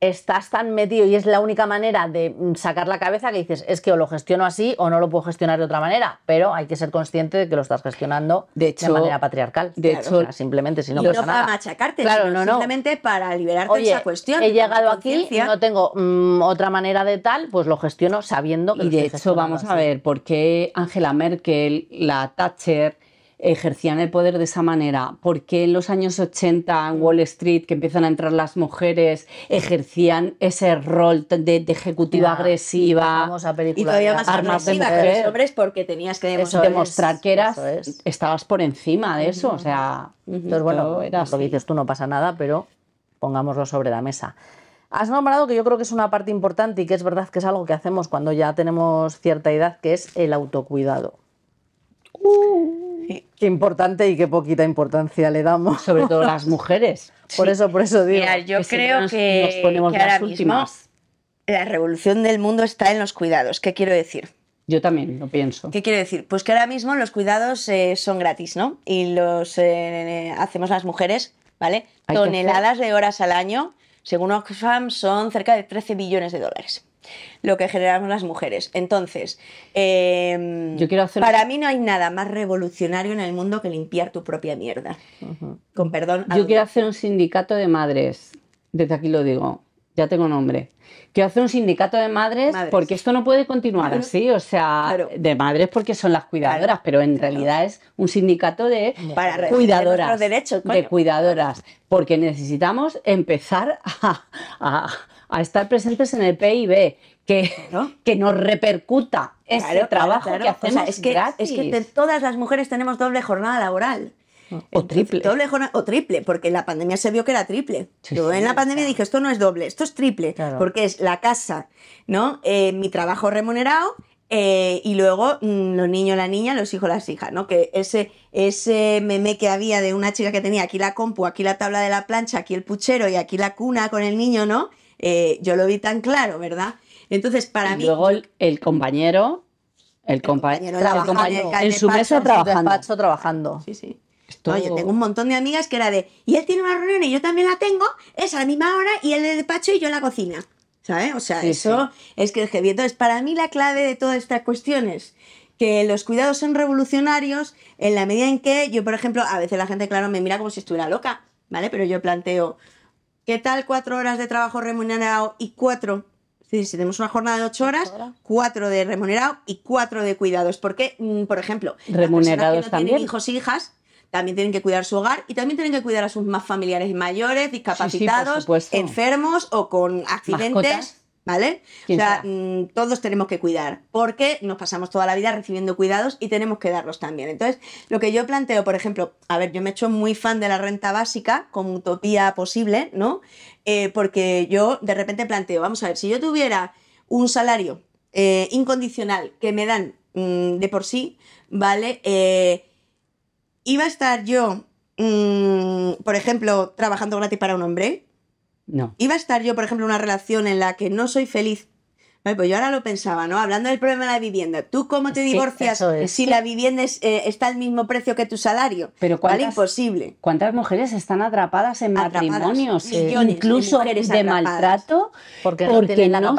estás tan metido y es la única manera de mm, sacar la cabeza que dices, es que o lo gestiono así o no lo puedo gestionar de otra manera, pero hay que ser consciente de que lo estás gestionando de, manera patriarcal. De hecho, simplemente si no para machacarte, sino no, simplemente para liberarte de esa cuestión. He llegado aquí, no tengo mm, otra manera de tal, pues lo gestiono sabiendo que Y de hecho, vamos a ver, ¿por qué Angela Merkel, la Thatcher ejercían el poder de esa manera? porque en los años 80 en Wall Street, que empiezan a entrar las mujeres, ejercían ese rol de, ejecutiva agresiva? y todavía más agresiva que los hombres porque tenías que demostrar, que eras, estabas por encima de eso. O sea, entonces, bueno, lo dices tú no pasa nada, pero pongámoslo sobre la mesa. Has nombrado que yo creo que es una parte importante y que es verdad que es algo que hacemos cuando ya tenemos cierta edad, que es el autocuidado. Uh. Qué importante y qué poquita importancia le damos. Sobre todo las mujeres. por eso, por eso digo. Mira, yo creo que, las últimas. Mismo la revolución del mundo está en los cuidados. ¿Qué quiero decir? Yo también lo pienso. ¿Qué quiero decir? Pues que ahora mismo los cuidados eh, son gratis, ¿no? Y los eh, hacemos las mujeres, ¿vale? Toneladas de horas al año, según Oxfam, son cerca de 13 billones de dólares lo que generamos las mujeres. Entonces, em, para mí no hay nada más revolucionario en el mundo que limpiar tu propia mierda. Con perdón. Yo quiero hacer un sindicato de madres. Desde aquí lo digo. Ya tengo nombre. Quiero hacer un sindicato de madres, porque esto no puede continuar así. O sea, de madres porque son las cuidadoras, pero en realidad es un sindicato de cuidadoras. De cuidadoras. Porque necesitamos empezar a a estar presentes en el PIB, que, que nos repercuta ese trabajo que hacemos. es que, gratis. Es que todas las mujeres tenemos doble jornada laboral. O triple. Doble o triple, porque en la pandemia se vio que era triple. en la pandemia dije, esto no es doble, esto es triple, porque es la casa, ¿no? Eh, mi trabajo remunerado eh, y luego mm, los niños, la niña, los hijos, las hijas, ¿no? Que ese, ese meme que había de una chica que tenía aquí la compu, aquí la tabla de la plancha, aquí el puchero y aquí la cuna con el niño, ¿no? Eh, yo lo vi tan claro, ¿verdad? Entonces, para y Luego el, compañero, el, compañero, en, su mesa trabajando. trabajando. Sí, sí. yo tengo un montón de amigas que era de, y él tiene una reunión y yo también la tengo, es a la misma hora y él en el despacho y yo en la cocina. ¿Sabes? O sea, eso es que es Entonces, para mí la clave de todas estas cuestiones, que los cuidados son revolucionarios en la medida en que yo, por ejemplo, a veces la gente, claro, me mira como si estuviera loca, ¿vale? Pero yo planteo, ¿Qué tal cuatro horas de trabajo remunerado y cuatro? Si tenemos una jornada de ocho horas, cuatro de remunerado y cuatro de cuidados. Porque, mm, por ejemplo, remunerados que también. hijos e hijas también tienen que cuidar su hogar y también tienen que cuidar a sus más familiares mayores, discapacitados, enfermos o con accidentes. ¿Vale? O sea, mm, todos tenemos que cuidar, porque nos pasamos toda la vida recibiendo cuidados y tenemos que darlos también. Entonces, lo que yo planteo, por ejemplo, a ver, yo me he hecho muy fan de la renta básica, como utopía posible, ¿no? Eh, porque yo de repente planteo, vamos a ver, si yo tuviera un salario eh, incondicional que me dan mm, de por sí, ¿vale? Eh, iba a estar yo, mm, por ejemplo, trabajando gratis para un hombre, no. Iba a estar yo, por ejemplo, en una relación en la que no soy feliz. pues yo ahora lo pensaba, ¿no? Hablando del problema de la vivienda. ¿Tú cómo te divorcias si la vivienda eh, está al mismo precio que tu salario? Pero cuál imposible. ¿Cuántas mujeres están atrapadas en matrimonios, eh, incluso eres de maltrato, porque, no,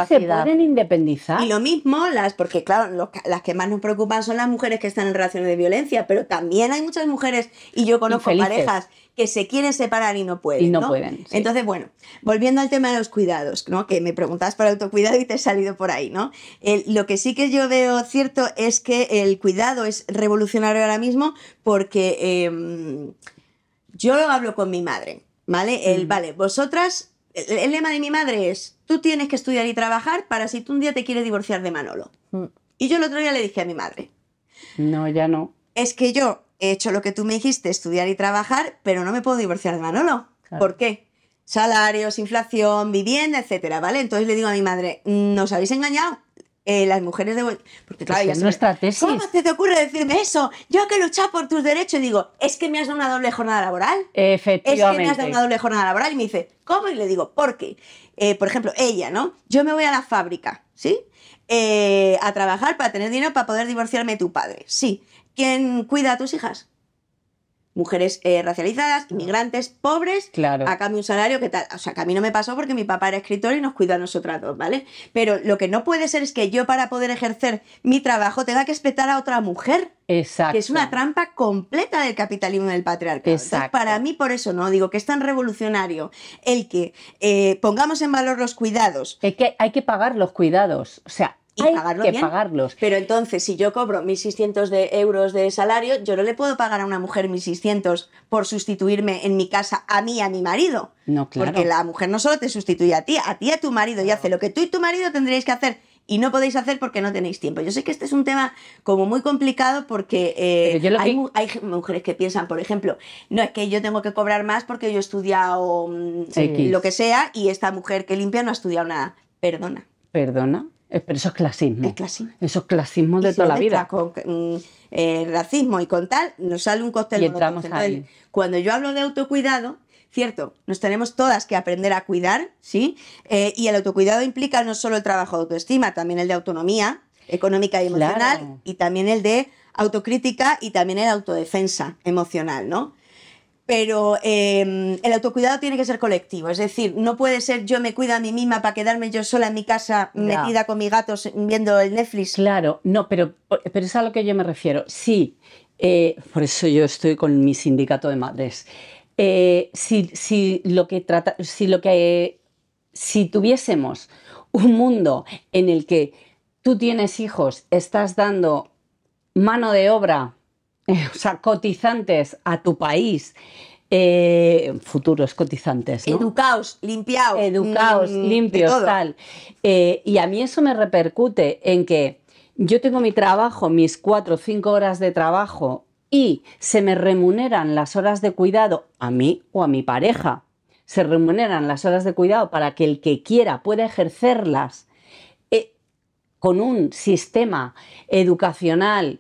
se pueden independizar? Y lo mismo, las, porque claro, las que más nos preocupan son las mujeres que están en relaciones de violencia, pero también hay muchas mujeres, y yo conozco parejas que se quieren separar y no pueden. Y no, pueden. Entonces, bueno, volviendo al tema de los cuidados, ¿no? que me preguntabas por autocuidado y te he salido por ahí, ¿no? lo que sí que yo veo cierto es que el cuidado es revolucionario ahora mismo porque em, yo hablo con mi madre, ¿vale? El, mm. Vale, vosotras el, lema de mi madre es, tú tienes que estudiar y trabajar para si tú un día te quieres divorciar de Manolo. Mm. Y yo el otro día le dije a mi madre. No, ya no. Es que yo he hecho lo que tú me dijiste, estudiar y trabajar, pero no me puedo divorciar de Manolo. ¿Por qué? Salarios, inflación, vivienda, etcétera, ¿vale? Entonces le digo a mi madre, mm, nos habéis engañado. Eh, las mujeres de porque claro, nuestra ¿Cómo se te ocurre decirme eso? Yo que luchar por tus derechos y digo, es que me has dado una doble jornada laboral. Efectivamente. Es que me has dado una doble jornada laboral y me dice, ¿cómo? Y le digo, ¿por qué? Eh, por ejemplo, ella, ¿no? Yo me voy a la fábrica, ¿sí? Eh, a trabajar para tener dinero para poder divorciarme de tu padre, sí. ¿Quién cuida a tus hijas? Mujeres eh, racializadas, mm. inmigrantes, pobres, claro. a cambio un salario que tal. O sea, que a mí no me pasó porque mi papá era escritor y nos cuidó a nosotras dos, ¿vale? Pero lo que no puede ser es que yo para poder ejercer mi trabajo tenga que respetar a otra mujer. Exacto. Que es una trampa completa del capitalismo y del patriarcado. Exacto. para mí, por eso no, digo que es tan revolucionario el que eh, pongamos en valor los cuidados. Es que hay que pagar los cuidados. O sea, y Hay que pagarlos. Pero entonces, si yo cobro 1.600 de euros de salario, yo no le puedo pagar a una mujer 1.600 por sustituirme en mi casa a mí y a mi marido. No, claro. Porque la mujer no solo te sustituye a ti, a ti y a tu marido, y hace lo que tú y tu marido tendríais que hacer y no podéis hacer porque no tenéis tiempo. Yo sé que este es un tema como muy complicado porque eh, hay, mujeres que piensan, por ejemplo, no es que yo tengo que cobrar más porque yo he estudiado mm, lo que sea y esta mujer que limpia no ha estudiado nada. Perdona. Perdona. Eh, pero eso es clasismo. Es clasismo. Eso es clasismo de toda la vida. Con mm, eh, racismo y con tal, nos sale un cóctel. Y entramos ahí. Cuando yo hablo de autocuidado, cierto, nos tenemos todas que aprender a cuidar, ¿sí? Eh, y el autocuidado implica no solo el trabajo de autoestima, también el de autonomía económica y emocional y también el de autocrítica y también el autodefensa emocional, ¿no? pero em, el autocuidado tiene que ser colectivo, es decir, no puede ser yo me cuido a mí misma para quedarme yo sola en mi casa metida con mis gatos viendo el Netflix. Claro, no, pero, es a lo que yo me refiero. Sí, eh, por eso yo estoy con mi sindicato de madres. Eh, lo que lo que si tuviésemos un mundo en el que tú tienes hijos, estás dando mano de obra o sea, cotizantes a tu país, eh, futuros cotizantes. Educaos, limpiaos. Educaos, mm, limpios, tal. Eh, y a mí eso me repercute en que yo tengo mi trabajo, mis cuatro o cinco horas de trabajo y se me remuneran las horas de cuidado a mí o a mi pareja. Se remuneran las horas de cuidado para que el que quiera pueda ejercerlas eh, con un sistema educacional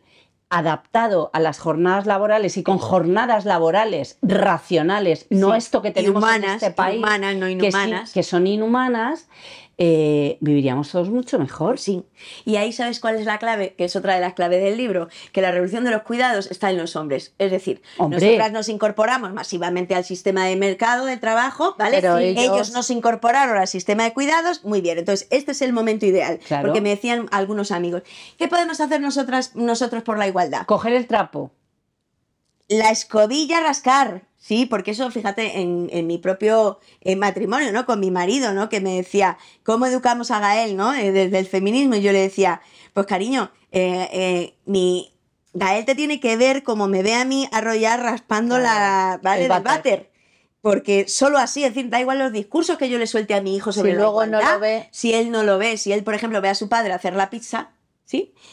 adaptado a las jornadas laborales y con jornadas laborales racionales, no esto que tenemos en este país, que son inhumanas, eh, viviríamos todos mucho mejor. Sí. Y ahí sabes cuál es la clave, que es otra de las claves del libro, que la revolución de los cuidados está en los hombres. Es decir, nosotras nos incorporamos masivamente al sistema de mercado de trabajo, ¿vale? ellos... nos incorporaron al sistema de cuidados, muy bien. Entonces, este es el momento ideal, porque me decían algunos amigos, ¿qué podemos hacer nosotras, nosotros por la igualdad? Coger el trapo la escobilla rascar. Sí, porque eso, fíjate, en, mi propio en matrimonio, ¿no? Con mi marido, ¿no? Que me decía, ¿cómo educamos a Gael, ¿no? Eh, desde el feminismo. Y yo le decía, pues cariño, eh, eh, mi, Gael te tiene que ver como me ve a mí arrollar raspando la, ¿vale? el, váter. Porque solo así, es decir, da igual los discursos que yo le suelte a mi hijo sobre si luego no lo ve. Si él no lo ve, si él, por ejemplo, ve a su padre hacer la pizza,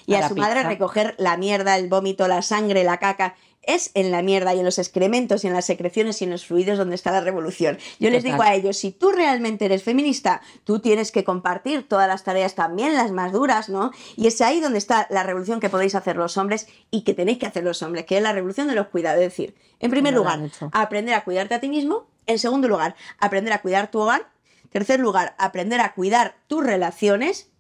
y a, su madre recoger la mierda, el vómito, la sangre, la caca. Es en la mierda y en los excrementos y en las secreciones y en los fluidos donde está la revolución. Yo les digo a ellos, si tú realmente eres feminista, tú tienes que compartir todas las tareas, también las más duras, ¿no? Y es ahí donde está la revolución que podéis hacer los hombres y que tenéis que hacer los hombres, que es la revolución de los cuidados. Es decir, en primer lugar, aprender a cuidarte a ti mismo. En segundo lugar, aprender a cuidar tu hogar. Tercer lugar, aprender a cuidar tus relaciones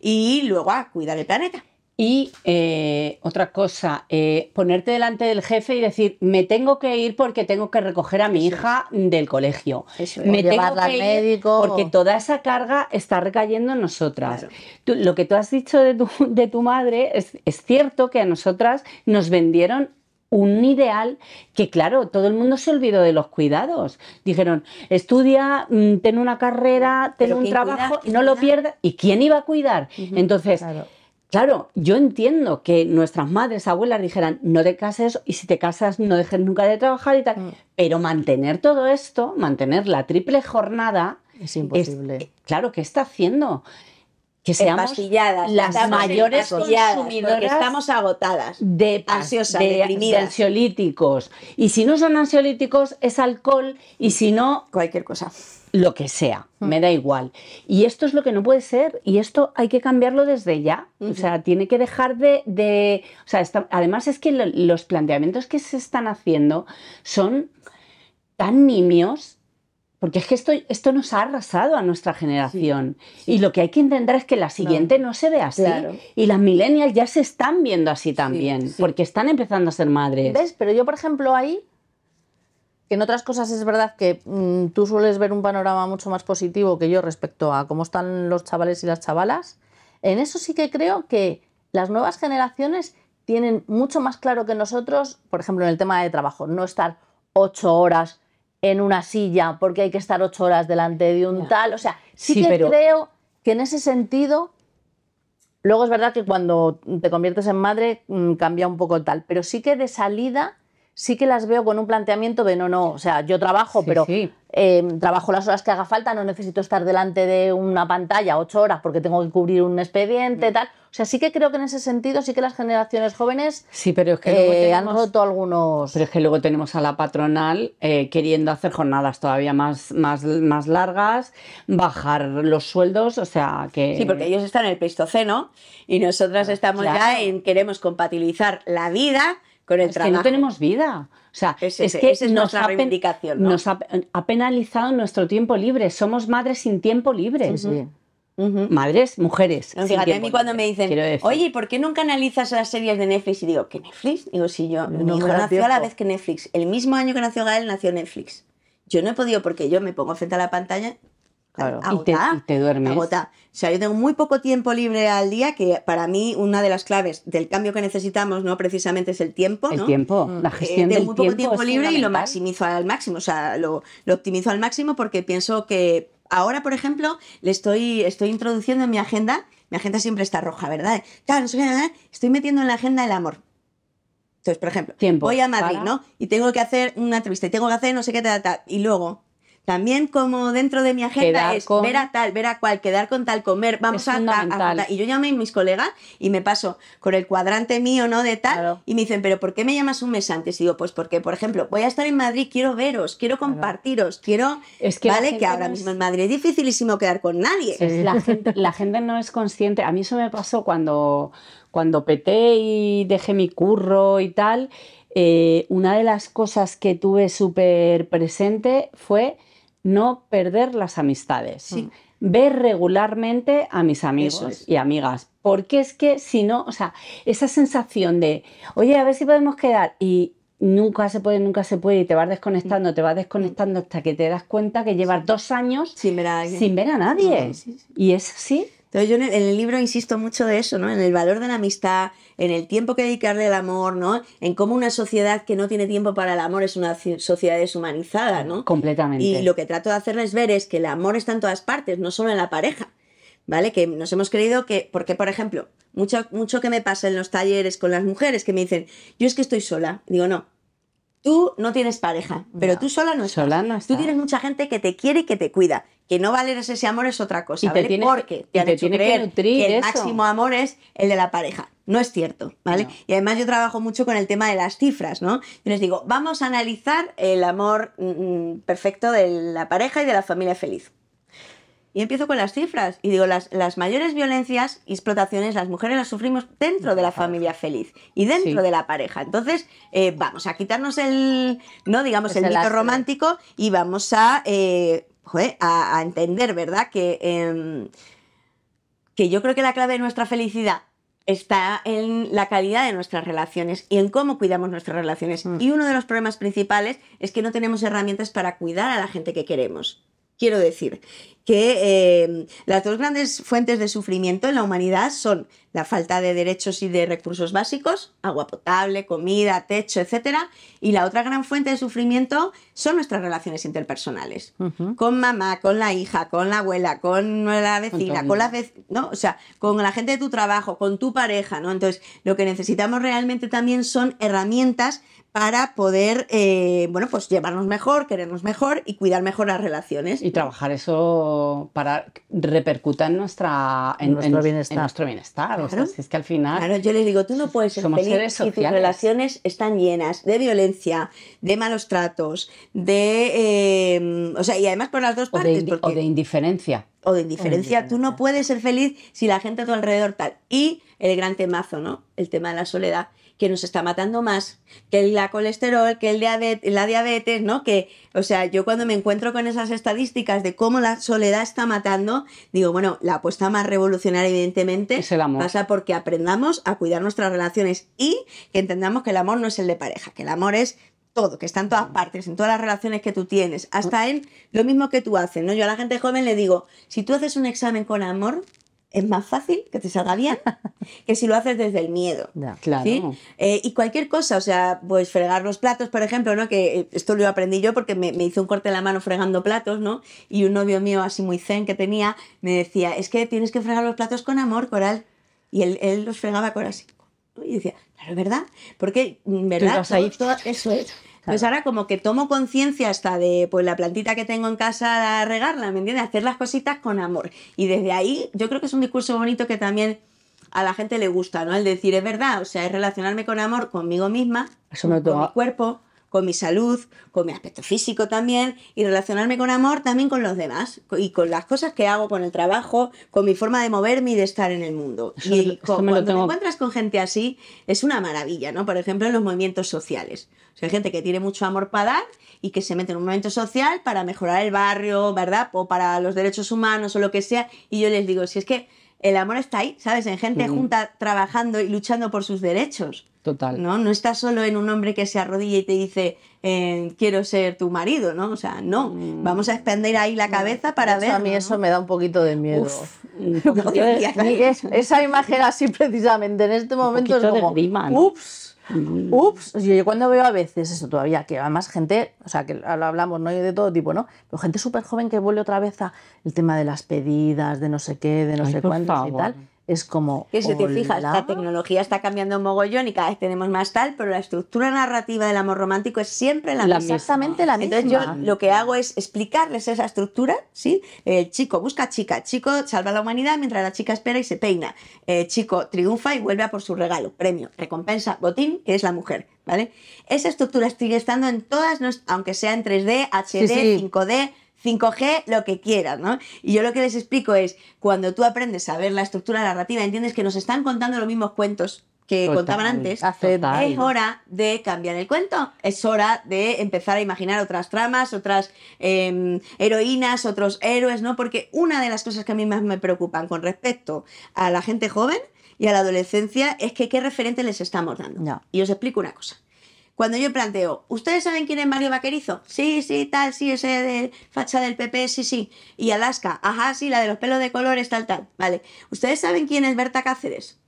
y luego a cuidar el planeta. Y eh, otra cosa, eh, ponerte delante del jefe y decir, me tengo que ir porque tengo que recoger a mi hija del colegio. Me tengo que al médico. Porque toda esa carga está recayendo en nosotras. lo que tú has dicho de tu, madre es, es cierto que a nosotras nos vendieron un ideal que, claro, todo el mundo se olvidó de los cuidados. Dijeron, estudia, mm, ten una carrera, ten un trabajo, y no lo pierdas. ¿Y quién iba a cuidar? Entonces, claro. yo entiendo que nuestras madres, abuelas dijeran, no te cases y si te casas no dejes nunca de trabajar y tal. Mm. Pero mantener todo esto, mantener la triple jornada... Es imposible. Eh, claro, ¿qué está haciendo? que seamos las mayores consumidoras estamos agotadas de, ansiosas, de, ansiolíticos y si no son ansiolíticos es alcohol y si no cualquier cosa lo que sea mm. me da igual y esto es lo que no puede ser y esto hay que cambiarlo desde ya o sea tiene que dejar de, o sea además es que los planteamientos que se están haciendo son tan nimios porque es que esto, esto nos ha arrasado a nuestra generación. Y lo que hay que entender es que la siguiente no, se ve así. Y las millennials ya se están viendo así también, porque están empezando a ser madres. ¿Ves? Pero yo, por ejemplo, ahí, que en otras cosas es verdad que mm, tú sueles ver un panorama mucho más positivo que yo respecto a cómo están los chavales y las chavalas, en eso sí que creo que las nuevas generaciones tienen mucho más claro que nosotros, por ejemplo, en el tema de trabajo, no estar ocho horas en una silla porque hay que estar ocho horas delante de un tal. O sea, sí, que creo que en ese sentido, luego es verdad que cuando te conviertes en madre mm, cambia un poco tal, pero sí que de salida sí que las veo con un planteamiento de no, no, o sea, yo trabajo, pero em, trabajo las horas que haga falta, no necesito estar delante de una pantalla ocho horas porque tengo que cubrir un expediente, mm. tal. O sea, sí que creo que en ese sentido sí que las generaciones jóvenes sí, pero es que luego eh, tenemos, han roto algunos. Pero es que luego tenemos a la patronal eh, queriendo hacer jornadas todavía más, más, más largas, bajar los sueldos, o sea que. Sí, porque ellos están en el Pleistoceno y nosotras estamos ya en queremos compatibilizar la vida es que no tenemos vida. O sea, es, que es nuestra reivindicación. Nos ha, penalizado nuestro tiempo libre. Somos madres sin tiempo libre. Madres, mujeres. fíjate a mí cuando me dicen, oye, ¿por qué nunca analizas las series de Netflix? Y digo, ¿qué Netflix? Digo, si yo, mi hijo nació a la vez que Netflix. El mismo año que nació Gael, nació Netflix. Yo no he podido porque yo me pongo frente a la pantalla Claro, y, te, duermes. O sea, yo tengo muy poco tiempo libre al día, que para mí una de las claves del cambio que necesitamos, ¿no? Precisamente es el tiempo. ¿no? El tiempo, mm. la eh, gestión del muy tiempo. poco tiempo libre y lo maximizo al máximo, o sea, lo, optimizo al máximo porque pienso que ahora, por ejemplo, le estoy, estoy introduciendo en mi agenda, mi agenda siempre está roja, ¿verdad? Claro, estoy metiendo en la agenda el amor. Entonces, por ejemplo, voy a Madrid, ¿no? Y tengo que hacer una entrevista y tengo que hacer no sé qué, tal, Y luego también como dentro de mi agenda es ver a tal, ver a cual, quedar con tal, comer, vamos a, a, Y yo llamé a mis colegas y me paso con el cuadrante mío, ¿no? De tal. Y me dicen, ¿pero por qué me llamas un mes antes? Y digo, pues porque, por ejemplo, voy a estar en Madrid, quiero veros, quiero compartiros, quiero... que vale, que ahora mismo en Madrid es dificilísimo quedar con nadie. La, gente, la gente no es consciente. A mí eso me pasó cuando, cuando peté y dejé mi curro y tal. Eh, una de las cosas que tuve súper presente fue no perder las amistades. Sí. Mm. Ver regularmente a mis amigos y amigas. Porque es que si no, o sea, esa sensación de, oye, a ver si podemos quedar y nunca se puede, nunca se puede y te vas desconectando, te vas desconectando mm. hasta que te das cuenta que llevas dos años sin ver a, nadie. y es así. Entonces yo en el, libro insisto mucho de eso, ¿no? En el valor de la amistad, en el tiempo que dedicarle al amor, ¿no? En cómo una sociedad que no tiene tiempo para el amor es una sociedad deshumanizada, ¿no? Completamente. Y lo que trato de hacerles ver es que el amor está en todas partes, no solo en la pareja, ¿vale? Que nos hemos creído que, porque por ejemplo, mucho, mucho que me pasa en los talleres con las mujeres que me dicen, yo es que estoy sola. Digo, no, tú no tienes pareja, pero tú sola no estás. Sola no estás. Tú tienes mucha gente que te quiere y que te cuida. Que no valeres ese amor es otra cosa, ¿vale? Porque te que, el máximo amor es el de la pareja. No es cierto, ¿vale? Y además yo trabajo mucho con el tema de las cifras, ¿no? Yo les digo, vamos a analizar el amor mm, mm, perfecto de la pareja y de la familia feliz. Y empiezo con las cifras y digo, las, las mayores violencias y explotaciones las mujeres las sufrimos dentro de la familia feliz y dentro de la pareja. Entonces, eh, vamos a quitarnos el, no digamos, el, mito romántico y vamos a... Eh, eh, a, entender, ¿verdad? Que, em, que yo creo que la clave de nuestra felicidad está en la calidad de nuestras relaciones y en cómo cuidamos nuestras relaciones. Mm. Y uno de los problemas principales es que no tenemos herramientas para cuidar a la gente que queremos. Quiero decir, que em, las dos grandes fuentes de sufrimiento en la humanidad son la falta de derechos y de recursos básicos, agua potable, comida, techo, etc. Y la otra gran fuente de sufrimiento son nuestras relaciones interpersonales, con mamá, con la hija, con la abuela, con la vecina, con la ¿no? o sea, con la gente de tu trabajo, con tu pareja, ¿no? Entonces, lo que necesitamos realmente también son herramientas para poder, eh, bueno, pues llevarnos mejor, querernos mejor y cuidar mejor las relaciones. Y trabajar eso para repercuta en, nuestra, nuestro, bienestar. es que al final... yo les digo, tú no puedes ser feliz si tus relaciones están llenas de violencia, de malos tratos, de... Em, o sea, y además por las dos partes. O de indiferencia. O de indiferencia. Tú no puedes ser feliz si la gente a tu alrededor tal. Y el gran temazo, ¿no? El tema de la soledad que nos está matando más que la colesterol, que el la diabetes, ¿no? Que, o sea, yo cuando me encuentro con esas estadísticas de cómo la soledad está matando, digo, bueno, la apuesta más revolucionaria, evidentemente, es pasa porque aprendamos a cuidar nuestras relaciones y que entendamos que el amor no es el de pareja, que el amor es todo, que está en todas partes, en todas las relaciones que tú tienes, hasta en lo mismo que tú haces, ¿no? Yo a la gente joven le digo, si tú haces un examen con amor, es más fácil que te salga bien que si lo haces desde el miedo. Eh, y cualquier cosa, o sea, pues fregar los platos, por ejemplo, ¿no? Que eh, esto lo aprendí yo porque me, me hizo un corte en la mano fregando platos, ¿no? Y un novio mío así muy zen que tenía me decía, es que tienes que fregar los platos con amor, Coral. Y él, los fregaba con así. Y decía, claro, ¿verdad? Porque, mm, ¿verdad? eso es. Pues ahora como que tomo conciencia hasta de pues la plantita que tengo en casa a regarla, ¿me entiendes? Hacer las cositas con amor. Y desde ahí yo creo que es un discurso bonito que también a la gente le gusta, ¿no? El decir, es verdad, o sea, es relacionarme con amor conmigo misma, con mi cuerpo, con mi salud, con mi aspecto físico también, y relacionarme con amor también con los demás, y con las cosas que hago, con el trabajo, con mi forma de moverme y de estar en el mundo. y como te encuentras con gente así, es una maravilla, ¿no? Por ejemplo, en los movimientos sociales. O sea, hay gente que tiene mucho amor para dar y que se mete en un movimiento social para mejorar el barrio, ¿verdad? O para los derechos humanos o lo que sea, y yo les digo, si es que el amor está ahí, ¿sabes? En gente junta trabajando y luchando por sus derechos. Total. ¿no? no está solo en un hombre que se arrodilla y te dice, eh, quiero ser tu marido, ¿no? O sea, no. Mm. Vamos a expandir ahí la cabeza para ver. A mí eso me da un poquito de miedo. esa imagen así precisamente en este momento es como... Ups. Mm. Ups, yo cuando veo a veces eso todavía, que además gente, o sea, que lo hablamos, ¿no? De todo tipo, ¿no? Pero gente súper joven que vuelve otra vez el tema de las pedidas, de no sé qué, de no sé cuántos y tal es como... Que si te fijas, la tecnología está cambiando mogollón y cada vez tenemos más tal, pero la estructura narrativa del amor romántico es siempre la, misma. Exactamente la misma. Entonces yo lo que hago es explicarles esa estructura, ¿sí? El chico busca chica, el chico salva la humanidad mientras la chica espera y se peina. El chico triunfa y vuelve a por su regalo, premio, recompensa, botín, que es la mujer. ¿Vale? Esa estructura sigue estando en todas, aunque sea en 3D, HD, 5D, 5G, lo que quieras, ¿no? Y yo lo que les explico es, cuando tú aprendes a ver la estructura narrativa, entiendes que nos están contando los mismos cuentos que contaban antes, hace es hora de cambiar el cuento, es hora de empezar a imaginar otras tramas, otras em, heroínas, otros héroes, ¿no? Porque una de las cosas que a mí más me preocupan con respecto a la gente joven y a la adolescencia es que qué referente les estamos dando. Y os explico una cosa. Cuando yo planteo, ¿ustedes saben quién es Mario Vaquerizo? Sí, sí, tal, sí, ese de facha del PP, sí, sí. Y Alaska, ajá, sí, la de los pelos de colores, tal, tal. Vale. ¿Ustedes saben quién es Berta Cáceres?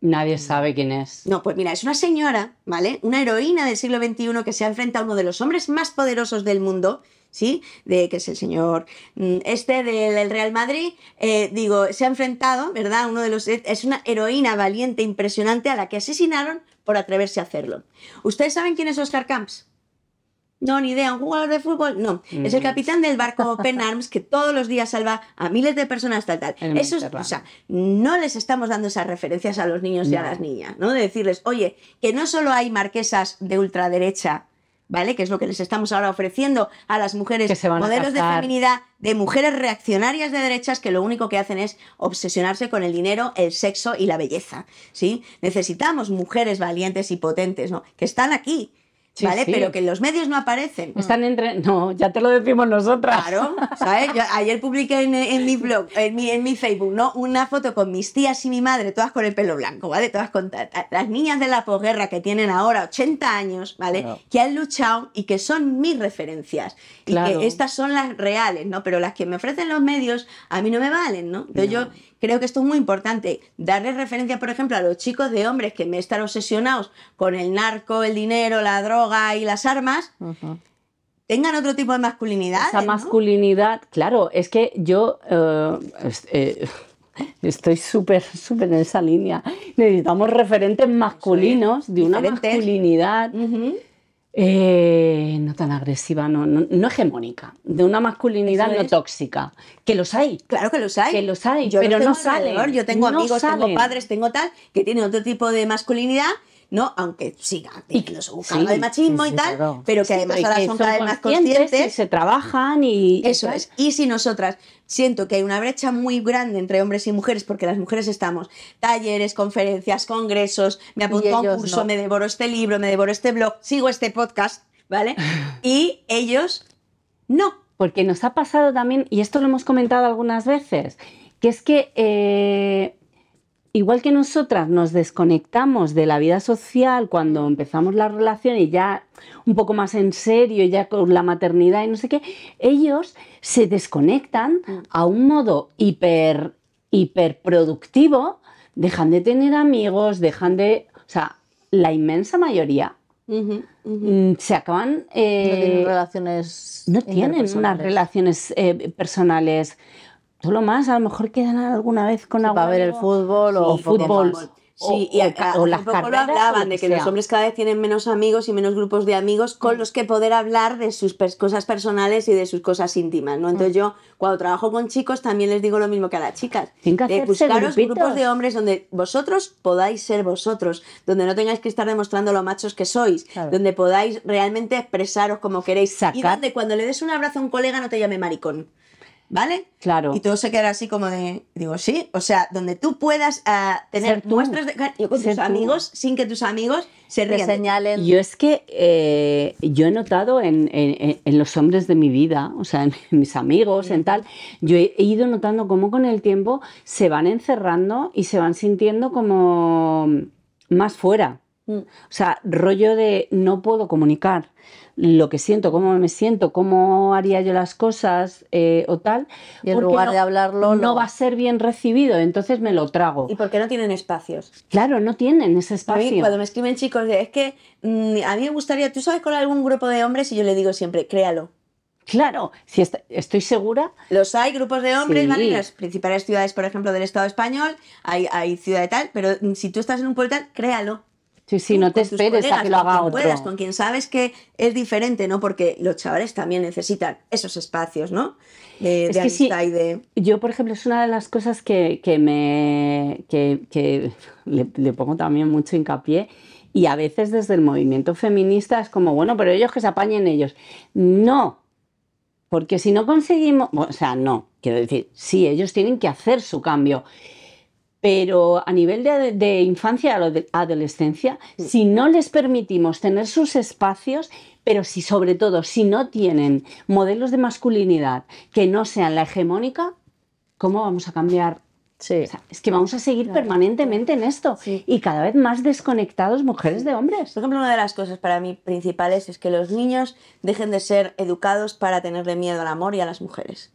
Nadie mm. sabe quién es. No, pues mira, es una señora, ¿vale? Una heroína del siglo XXI que se enfrenta a uno de los hombres más poderosos del mundo, ¿sí? De que es el señor mm, este del Real Madrid, eh, digo, se ha enfrentado, ¿verdad? Uno de los es una heroína valiente, impresionante a la que asesinaron por atreverse a hacerlo. ¿Ustedes saben quién es Oscar Camps? No, ni idea, un jugador de fútbol, no. Es el mm. capitán del barco Open Arms que todos los días salva a miles de personas tal tal. Eso o sea, no les estamos dando esas referencias a los niños y a las niñas, ¿no? De decirles, oye, que no solo hay marquesas de ultraderecha ¿vale? Que es lo que les estamos ahora ofreciendo a las mujeres, modelos de feminidad, de mujeres reaccionarias de derechas que lo único que hacen es obsesionarse con el dinero, el sexo y la belleza, Necesitamos mujeres valientes y potentes, ¿no? Que están aquí, ¿Vale? Pero que en los medios no aparecen. Mm. Están entre. No, ya te lo decimos nosotras. Claro, ¿sabes? ayer publiqué en, mi blog, en mi, en mi, Facebook, ¿no? Una foto con mis tías y mi madre, todas con el pelo blanco, ¿vale? Todas con. Las niñas de la posguerra que tienen ahora 80 años, ¿vale? Que han luchado y que son mis referencias. Y que estas son las reales, ¿no? Pero las que me ofrecen los medios a mí no me valen, ¿no? Entonces yo Creo que esto es muy importante. darles referencia, por ejemplo, a los chicos de hombres que me están obsesionados con el narco, el dinero, la droga y las armas. tengan otro tipo de masculinidad. Esa masculinidad, claro, es que yo eh, eh, estoy súper, súper en esa línea. Necesitamos referentes masculinos de una masculinidad. Eh, no tan agresiva, no, no, hegemónica, de una masculinidad no tóxica. Que los hay. Claro que los hay. Que los hay, yo pero no sale. Yo tengo amigos, tengo padres, tengo tal, que tienen otro tipo de masculinidad ¿no? Aunque siga que su sí, de machismo y tal, pero que además ahora son cada vez más conscientes. Y se trabajan y. Eso es. Y si nosotras siento que hay una brecha muy grande entre hombres y mujeres, porque las mujeres estamos talleres, conferencias, congresos, me apunto a un curso, me devoro este libro, me devoro este blog, sigo este podcast, ¿vale? Y ellos no. Porque nos ha pasado también, y esto lo hemos comentado algunas veces, que es que eh, igual que nosotras nos desconectamos de la vida social cuando empezamos la relación y ya un poco más en serio, ya con la maternidad y no sé qué, ellos se desconectan mm. a un modo hiper, productivo dejan de tener amigos, dejan de... O sea, la inmensa mayoría mm, se acaban... no tienen eh, relaciones... No tienen unas relaciones eh, personales Solo más, a lo mejor quedan alguna vez con agua. Para ver el fútbol o fútbol. Sí, y las hablaban de que los hombres cada vez tienen menos amigos y menos grupos de amigos con mm. los que poder hablar de sus cosas personales y de sus cosas íntimas, ¿no? Entonces mm. yo cuando trabajo con chicos también les digo lo mismo que a las chicas. De buscaros grupos de hombres donde vosotros podáis ser vosotros, donde no tengáis que estar demostrando lo machos que sois, donde podáis realmente expresaros como queréis y donde cuando le des un abrazo a un colega no te llame maricón. ¿vale? Claro. Y todo se queda así como de, digo, sí, o sea, donde tú puedas eh, tener muestras de con tus amigos sin que tus amigos se reseñalen. señalen. Yo es que eh, yo he notado en, los hombres de mi vida, o sea, en mis amigos, en tal, yo he, ido notando cómo con el tiempo se van encerrando y se van sintiendo como más fuera. Mm. O sea, rollo de no puedo comunicar lo que siento, cómo me siento, cómo haría yo las cosas eh, o tal. en lugar de hablarlo. No va a ser bien recibido, entonces me lo trago. ¿Y por qué no tienen espacios? Claro, no tienen ese espacio. A cuando me escriben chicos, es que mm, a mí me gustaría, ¿tú sabes con algún grupo de hombres? Y yo le digo siempre, créalo. Claro, si estoy segura. Los hay, grupos de hombres, las principales ciudades, por ejemplo, del Estado español, hay, hay ciudad y tal, pero mm, si tú estás en un pueblo tal, créalo. Si no te esperes a que lo haga con otro. con quien sabes que es diferente, ¿no? Porque los chavales también necesitan esos espacios, ¿no? De, es que y de... Yo, por ejemplo, es una de las cosas que, me. que, le, le, pongo también mucho hincapié. Y a veces desde el movimiento feminista es como, bueno, pero ellos que se apañen ellos. No, porque si no conseguimos. O sea, no, quiero decir, sí, ellos tienen que hacer su cambio. Pero a nivel de, infancia a adolescencia, mm. si no les permitimos tener sus espacios, pero si sobre todo si no tienen modelos de masculinidad que no sean la hegemónica, ¿cómo vamos a cambiar es que vamos a seguir permanentemente en esto y cada vez más desconectados mujeres de hombres. Por ejemplo, una de las cosas para mí principales es que los niños dejen de ser educados para tenerle miedo al amor y a las mujeres.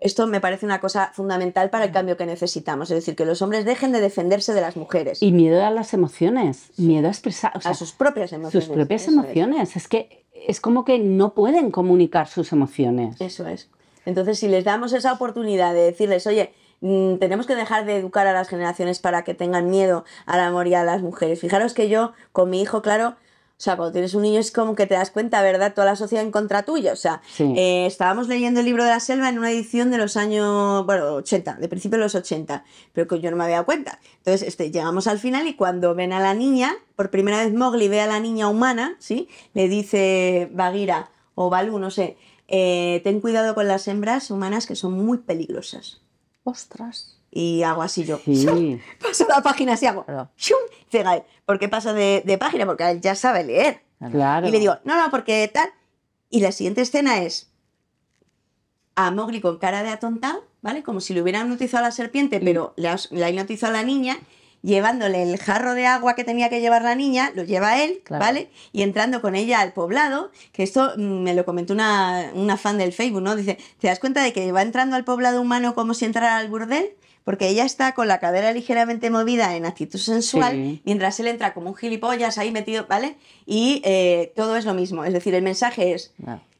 Esto me parece una cosa fundamental para el cambio que necesitamos, es decir, que los hombres dejen de defenderse de las mujeres. Y miedo a las emociones, miedo a expresar... a sus propias emociones. Sus propias emociones, es. es que es como que no pueden comunicar sus emociones. Eso es. Entonces, si les damos esa oportunidad de decirles, oye, mm, tenemos que dejar de educar a las generaciones para que tengan miedo al amor y a las mujeres. Fijaros que yo, con mi hijo, claro, o sea, cuando tienes un niño es como que te das cuenta, ¿verdad? Toda la sociedad en contra tuya. O sea, eh, estábamos leyendo el libro de la selva en una edición de los años, bueno, 80, de principio de los 80, pero que yo no me había dado cuenta. Entonces, este, llegamos al final y cuando ven a la niña, por primera vez Mowgli ve a la niña humana, ¿sí? Le dice Bagheera o Balú, no sé, eh, ten cuidado con las hembras humanas que son muy peligrosas. Ostras y hago así yo. Sí. Paso la página así hago. Claro. él ¿por qué paso de, página? Porque él ya sabe leer. Y le digo, no, no, porque tal. Y la siguiente escena es a Mogli con cara de atontado, ¿vale? Como si le hubieran notizado a la serpiente, mm. pero la, la hipnotizó a la niña, llevándole el jarro de agua que tenía que llevar la niña, lo lleva él, ¿vale? Y entrando con ella al poblado, que esto mm, me lo comentó una, una fan del Facebook, ¿no? Dice, ¿te das cuenta de que va entrando al poblado humano como si entrara al burdel? porque ella está con la cadera ligeramente movida en actitud sensual, mientras él entra como un gilipollas ahí metido, ¿vale? Y eh, todo es lo mismo. Es decir, el mensaje es,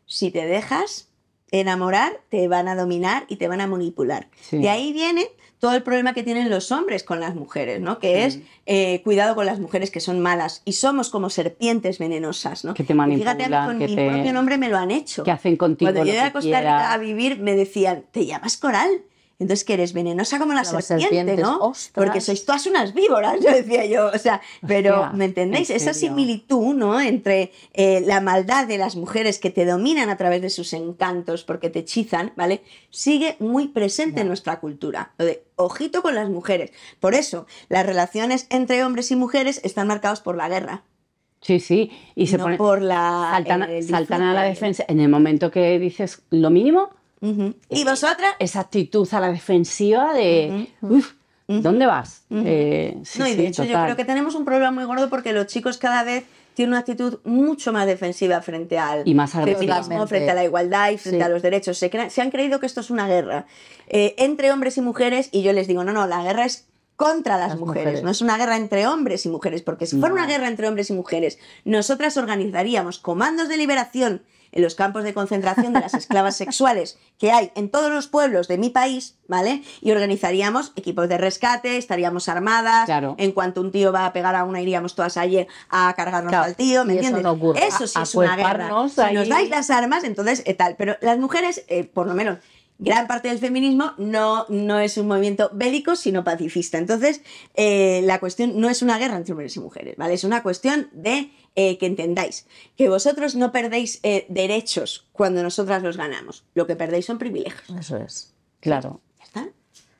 si te dejas enamorar, te van a dominar y te van a manipular. De ahí viene todo el problema que tienen los hombres con las mujeres, ¿no? Que es eh, cuidado con las mujeres que son malas y somos como serpientes venenosas, ¿no? Que te manipulan, fíjate, con mi propio nombre me lo han hecho. Que hacen contigo. Cuando yo a Costa Rica a vivir me decían, te llamas Coral. Entonces, que eres venenosa como la serpiente, ¿no? Porque sois todas unas víboras, yo decía yo. O sea, pero, ¿me entendéis? Esa similitud, ¿no? Entre eh, la maldad de las mujeres que te dominan a través de sus encantos porque te hechizan, ¿vale? Sigue muy presente en nuestra cultura. de ojito con las mujeres. Por eso, las relaciones entre hombres y mujeres están marcadas por la guerra. Sí, sí, y se no por la saltan eh, a la defensa en el momento que dices lo mínimo ¿Y vosotras? Esa actitud a la defensiva de, ¿dónde vas? Eh, no, y de hecho yo creo que tenemos un problema muy gordo porque los chicos cada vez tienen una actitud mucho más defensiva frente al y más frente a la igualdad y frente a los derechos. Se, han creído que esto es una guerra eh, entre hombres y mujeres y yo les digo, no, no, la guerra es contra las, mujeres. no es una guerra entre hombres y mujeres, porque si fuera una guerra entre hombres y mujeres, nosotras organizaríamos comandos de liberación en los campos de concentración de las esclavas sexuales que hay en todos los pueblos de mi país, ¿vale? Y organizaríamos equipos de rescate, estaríamos armadas, claro. en cuanto un tío va a pegar a una iríamos todas allí a cargarnos al tío, ¿me entiendes? Eso, sí es una guerra. Si nos dais las armas, entonces eh, tal, pero las mujeres, eh, por lo menos gran parte del feminismo no, no es un movimiento bélico, sino pacifista. Entonces, eh, la cuestión no es una guerra entre hombres y mujeres, ¿vale? Es una cuestión de eh, que entendáis que vosotros no perdéis eh, derechos cuando nosotras los ganamos. Lo que perdéis son privilegios. Eso es, claro. está,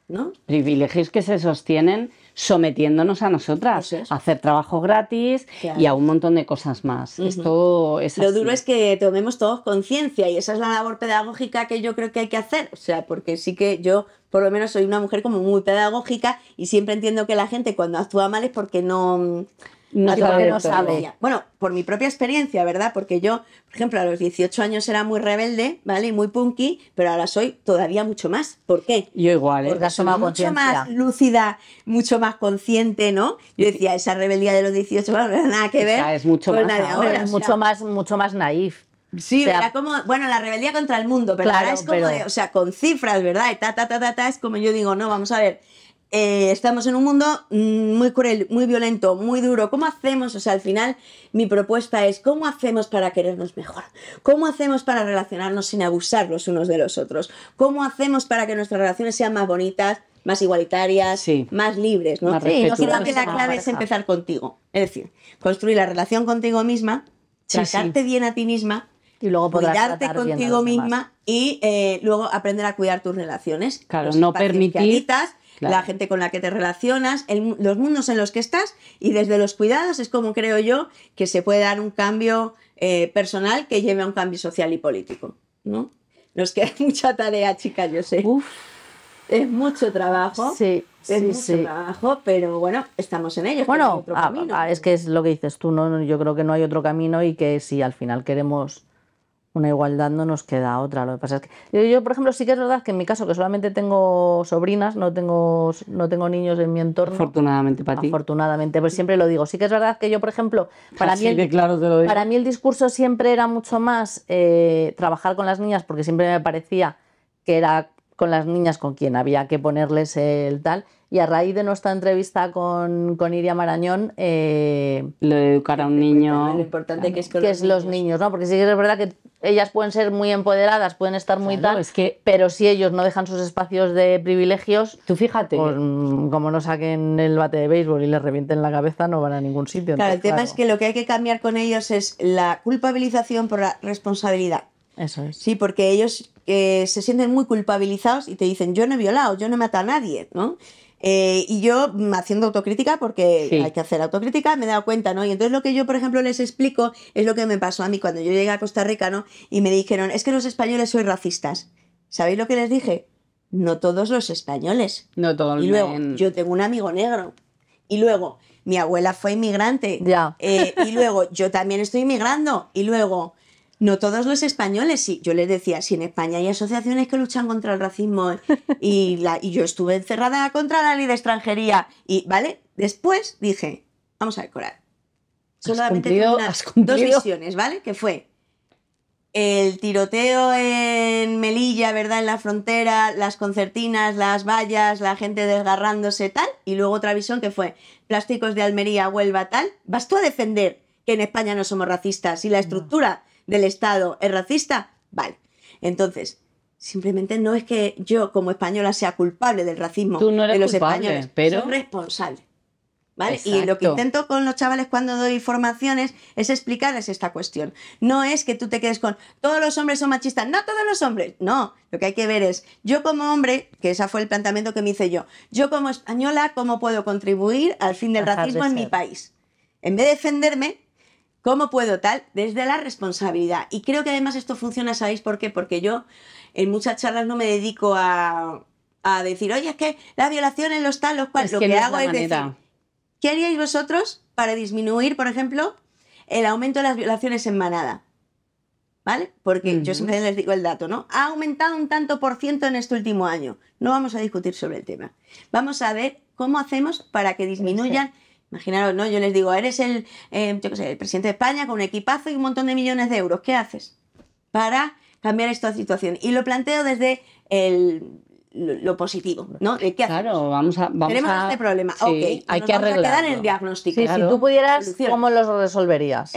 ¿no? Privilegios que se sostienen sometiéndonos a nosotras, a hacer trabajo gratis y a un montón de cosas más. Esto es Lo duro es que tomemos todos conciencia y esa es la labor pedagógica que yo creo que hay que hacer, o sea, porque sí que yo por lo menos soy una mujer como muy pedagógica y siempre entiendo que la gente cuando actúa mal es porque no no, sabe Bueno, por mi propia experiencia, ¿verdad? Porque yo, por ejemplo, a los 18 años era muy rebelde, ¿vale? Y muy punky, pero ahora soy todavía mucho más. ¿Por qué? Yo igual, ¿eh? Porque mucho más lúcida, mucho más consciente, ¿no? Yo decía, esa rebeldía de los 18, no tiene nada que ver. es mucho más, ahora, es mucho más, mucho más naif. Sí, como, bueno, la rebeldía contra el mundo, pero ahora es como o sea, con cifras, ¿verdad? ta, es como yo digo, no, vamos a ver, eh, estamos en un mundo mm, muy cruel, muy violento, muy duro. ¿Cómo hacemos? O sea, al final mi propuesta es ¿cómo hacemos para querernos mejor? ¿Cómo hacemos para relacionarnos sin abusar los unos de los otros? ¿Cómo hacemos para que nuestras relaciones sean más bonitas, más igualitarias, más libres? yo creo que la clave es empezar contigo. Es decir, construir la relación contigo misma, sí, bien a ti misma y luego cuidarte contigo misma y eh, luego aprender a cuidar tus relaciones. Claro, no permitir la gente con la que te relacionas, los mundos en los que estás y desde los cuidados es como creo yo que se puede dar un cambio eh, personal que lleve a un cambio social y político. ¿no? Nos queda mucha tarea, chicas, yo sé. Es mucho trabajo. Sí. Es mucho trabajo, pero bueno, estamos en ello. Bueno, ah, ah, es que es lo que dices tú, ¿no? Yo creo que no hay otro camino y que si al final queremos una igualdad no nos queda otra. Lo que pasa es que yo, por ejemplo, sí que es verdad que en mi caso, que solamente tengo sobrinas, no tengo, no tengo niños en mi entorno. Afortunadamente para ti. Afortunadamente, pues siempre lo digo. Sí que es verdad que yo, por ejemplo, para, mí el, para mí el discurso siempre era mucho más eh, trabajar con las niñas, porque siempre me parecía que era con las niñas con quien había que ponerles el tal y a raíz de nuestra entrevista con, con Iria Marañón... Eh, lo de educar a un niño... importante que es, que los, es niños. los niños, ¿no? Porque sí que es verdad que ellas pueden ser muy empoderadas, pueden estar muy tal, pero si ellos no dejan sus espacios de privilegios... Tú fíjate... Pues, mm, como no saquen el bate de béisbol y les revienten la cabeza, no van a ningún sitio. Claro, el tema es que lo que hay que cambiar con ellos es la culpabilización por la responsabilidad. Eso es. Sí, porque ellos eh, se sienten muy culpabilizados y te dicen, yo no he violado, yo no he matado a nadie, ¿no? Eh, y yo mm, haciendo autocrítica, porque hay que hacer autocrítica, me he dado cuenta, ¿no? Y entonces lo que yo, por ejemplo, les explico es lo que me pasó a mí cuando yo llegué a Costa Rica, ¿no? Y me dijeron, es que los españoles sois racistas. ¿Sabéis lo que les dije? No todos los españoles. No todos. Y luego, yo tengo un amigo negro. Y luego, mi abuela fue inmigrante. Ya. Eh, y luego, yo también estoy inmigrando. Y luego, no todos los españoles, sí. Yo les decía, si en España hay asociaciones que luchan contra el racismo y, yo estuve encerrada contra la ley de extranjería y, ¿vale? Después dije, vamos a decorar. Solamente cumplido, dos visiones, ¿vale? Que fue el tiroteo en Melilla, ¿verdad? En la frontera, las concertinas, las vallas, la gente desgarrándose, tal. Y luego otra visión que fue plásticos de Almería, Huelva, tal. ¿Vas tú a defender que en España no somos racistas y la estructura del Estado es racista, vale. Entonces, simplemente no es que yo como española sea culpable del racismo de los españoles, pero... soy responsable. ¿Vale? Y lo que intento con los chavales cuando doy formaciones es explicarles esta cuestión. No es que tú te quedes con todos los hombres son machistas, no todos los hombres, no. Lo que hay que ver es, yo como hombre, que ese fue el planteamiento que me hice yo, yo como española, ¿cómo puedo contribuir al fin del racismo en mi país? En vez de defenderme, ¿Cómo puedo tal? Desde la responsabilidad. Y creo que además esto funciona, ¿sabéis por qué? Porque yo en muchas charlas no me dedico a, decir, oye, es que la violación en los tal, los cuales Lo que, hago es, decir, ¿qué haríais vosotros para disminuir, por ejemplo, el aumento de las violaciones en manada? ¿Vale? Porque yo siempre les digo el dato, ¿no? Ha aumentado un tanto por ciento en este último año. No vamos a discutir sobre el tema. Vamos a ver cómo hacemos para que disminuyan. Imaginaros, ¿no? Yo les digo, eres el, eh, el presidente de España con un equipazo y un montón de millones de euros. ¿Qué haces para cambiar esta situación? Y lo planteo desde el, lo, positivo, ¿no? ¿Qué claro, vamos a... Tenemos este problema, Hay que arreglar el diagnóstico. Si tú pudieras, ¿cómo lo resolverías?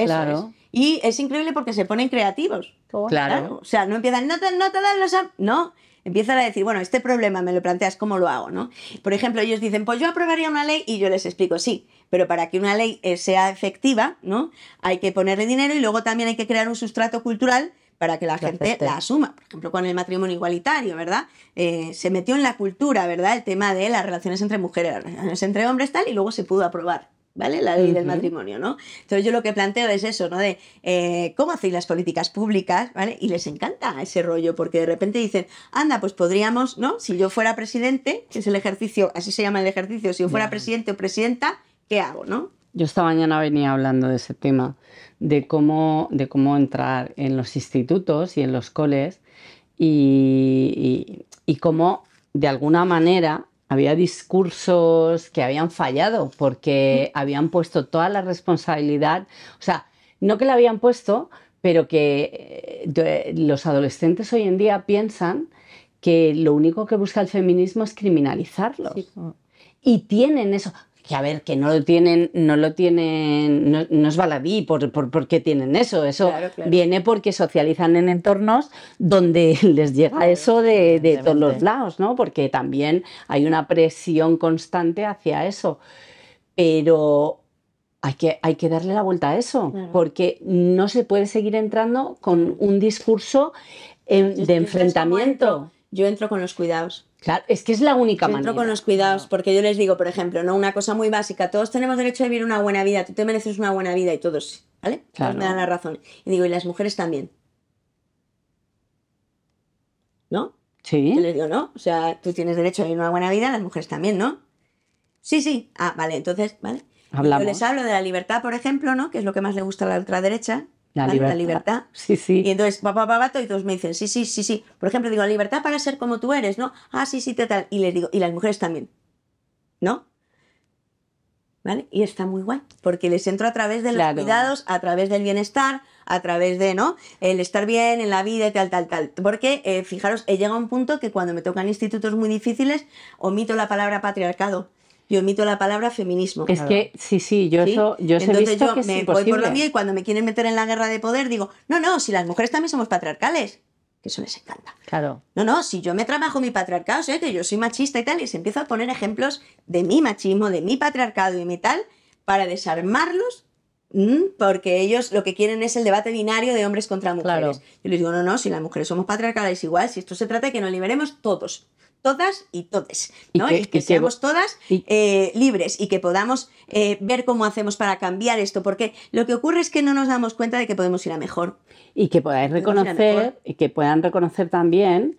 Y es increíble porque se ponen creativos. Claro. O sea, no empiezan, no te, no te dan los... No, empiezan a decir, bueno, este problema me lo planteas, ¿cómo lo hago? ¿no? Por ejemplo, ellos dicen, pues yo aprobaría una ley y yo les explico, sí, pero para que una ley eh, sea efectiva, ¿no? Hay que ponerle dinero y luego también hay que crear un sustrato cultural para que la gente la asuma. Por ejemplo, con el matrimonio igualitario, ¿verdad? Eh, se metió en la cultura, ¿verdad? El tema de las relaciones entre mujeres, entre hombres, tal, y luego se pudo aprobar. ¿vale? La ley del matrimonio, ¿no? Entonces yo lo que planteo es eso, ¿no? De eh, cómo hacéis las políticas públicas, ¿vale? Y les encanta ese rollo, porque de repente dicen, anda, pues podríamos, ¿no? Si yo fuera presidente, que es el ejercicio, así se llama el ejercicio, si yo fuera presidente o presidenta, ¿qué hago, no? Yo esta mañana venía hablando de ese tema, de cómo, de cómo entrar en los institutos y en los coles y cómo de alguna manera había discursos que habían fallado porque mm. habían puesto toda la responsabilidad, o sea, no que la habían puesto, pero que eh, los adolescentes hoy en día piensan que lo único que busca el feminismo es criminalizarlos. Y tienen eso que a ver, que no lo tienen, no lo tienen, no, es baladí por, qué tienen eso. Eso viene porque socializan en entornos donde les llega eso de, todos los lados, ¿no? Porque también hay una presión constante hacia eso. Pero hay que, hay que darle la vuelta a eso, porque no se puede seguir entrando con un discurso de enfrentamiento. Yo entro con los cuidados. Claro, es que es la única yo manera. con los cuidados, porque yo les digo, por ejemplo, no una cosa muy básica, todos tenemos derecho a vivir una buena vida, tú te mereces una buena vida y todos, ¿vale? me dan la razón. Y digo, y las mujeres también. ¿No? Sí. Yo les digo, no, o sea, tú tienes derecho a vivir una buena vida, las mujeres también, ¿no? Sí, sí. Ah, vale, entonces, ¿vale? Yo les hablo de la libertad, por ejemplo, ¿no? Que es lo que más le gusta a la ultraderecha, la libertad. Sí, sí. Y entonces, papá, papá, y todos me dicen, sí, sí, sí, sí. Por ejemplo, digo, la libertad para ser como tú eres, ¿no? Ah, sí, sí, tal. Y les digo, y las mujeres también, ¿no? ¿Vale? Y está muy guay, porque les entro a través de los cuidados, a través del bienestar, a través de, ¿no? El estar bien en la vida y tal, tal, tal. Porque, eh, fijaros, he llegado a un punto que cuando me tocan institutos muy difíciles, omito la palabra patriarcado yo omito la palabra feminismo. Es que, sí, sí, yo eso yo Entonces visto yo me voy por lo mía y cuando me quieren meter en la guerra de poder digo, no, no, si las mujeres también somos patriarcales, que eso les encanta. Claro. No, no, si yo me trabajo mi patriarcado, sé que yo soy machista y tal, y se empiezo a poner ejemplos de mi machismo, de mi patriarcado y mi tal, para desarmarlos mm, porque ellos lo que quieren es el debate binario de hombres contra mujeres. Yo les digo, no, no, si las mujeres somos patriarcales igual, si esto se trata de que nos liberemos todos, todas y todes, ¿no? Y que, seamos todas eh, libres y que podamos eh, ver cómo hacemos para cambiar esto, porque lo que ocurre es que no nos damos cuenta de que podemos ir a mejor. Y que podáis reconocer, y que puedan reconocer también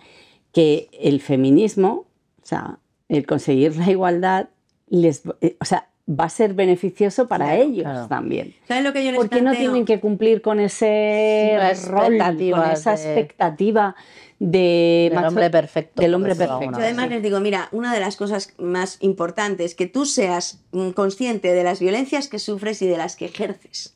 que el feminismo, o sea, el conseguir la igualdad, les, eh, o sea, va a ser beneficioso para ellos también. ¿Sabes lo que yo les Porque no tienen que cumplir con ese rol, con esa expectativa del hombre perfecto. Yo además les digo, mira, una de las cosas más importantes que tú seas mm, consciente de las violencias que sufres y de las que ejerces.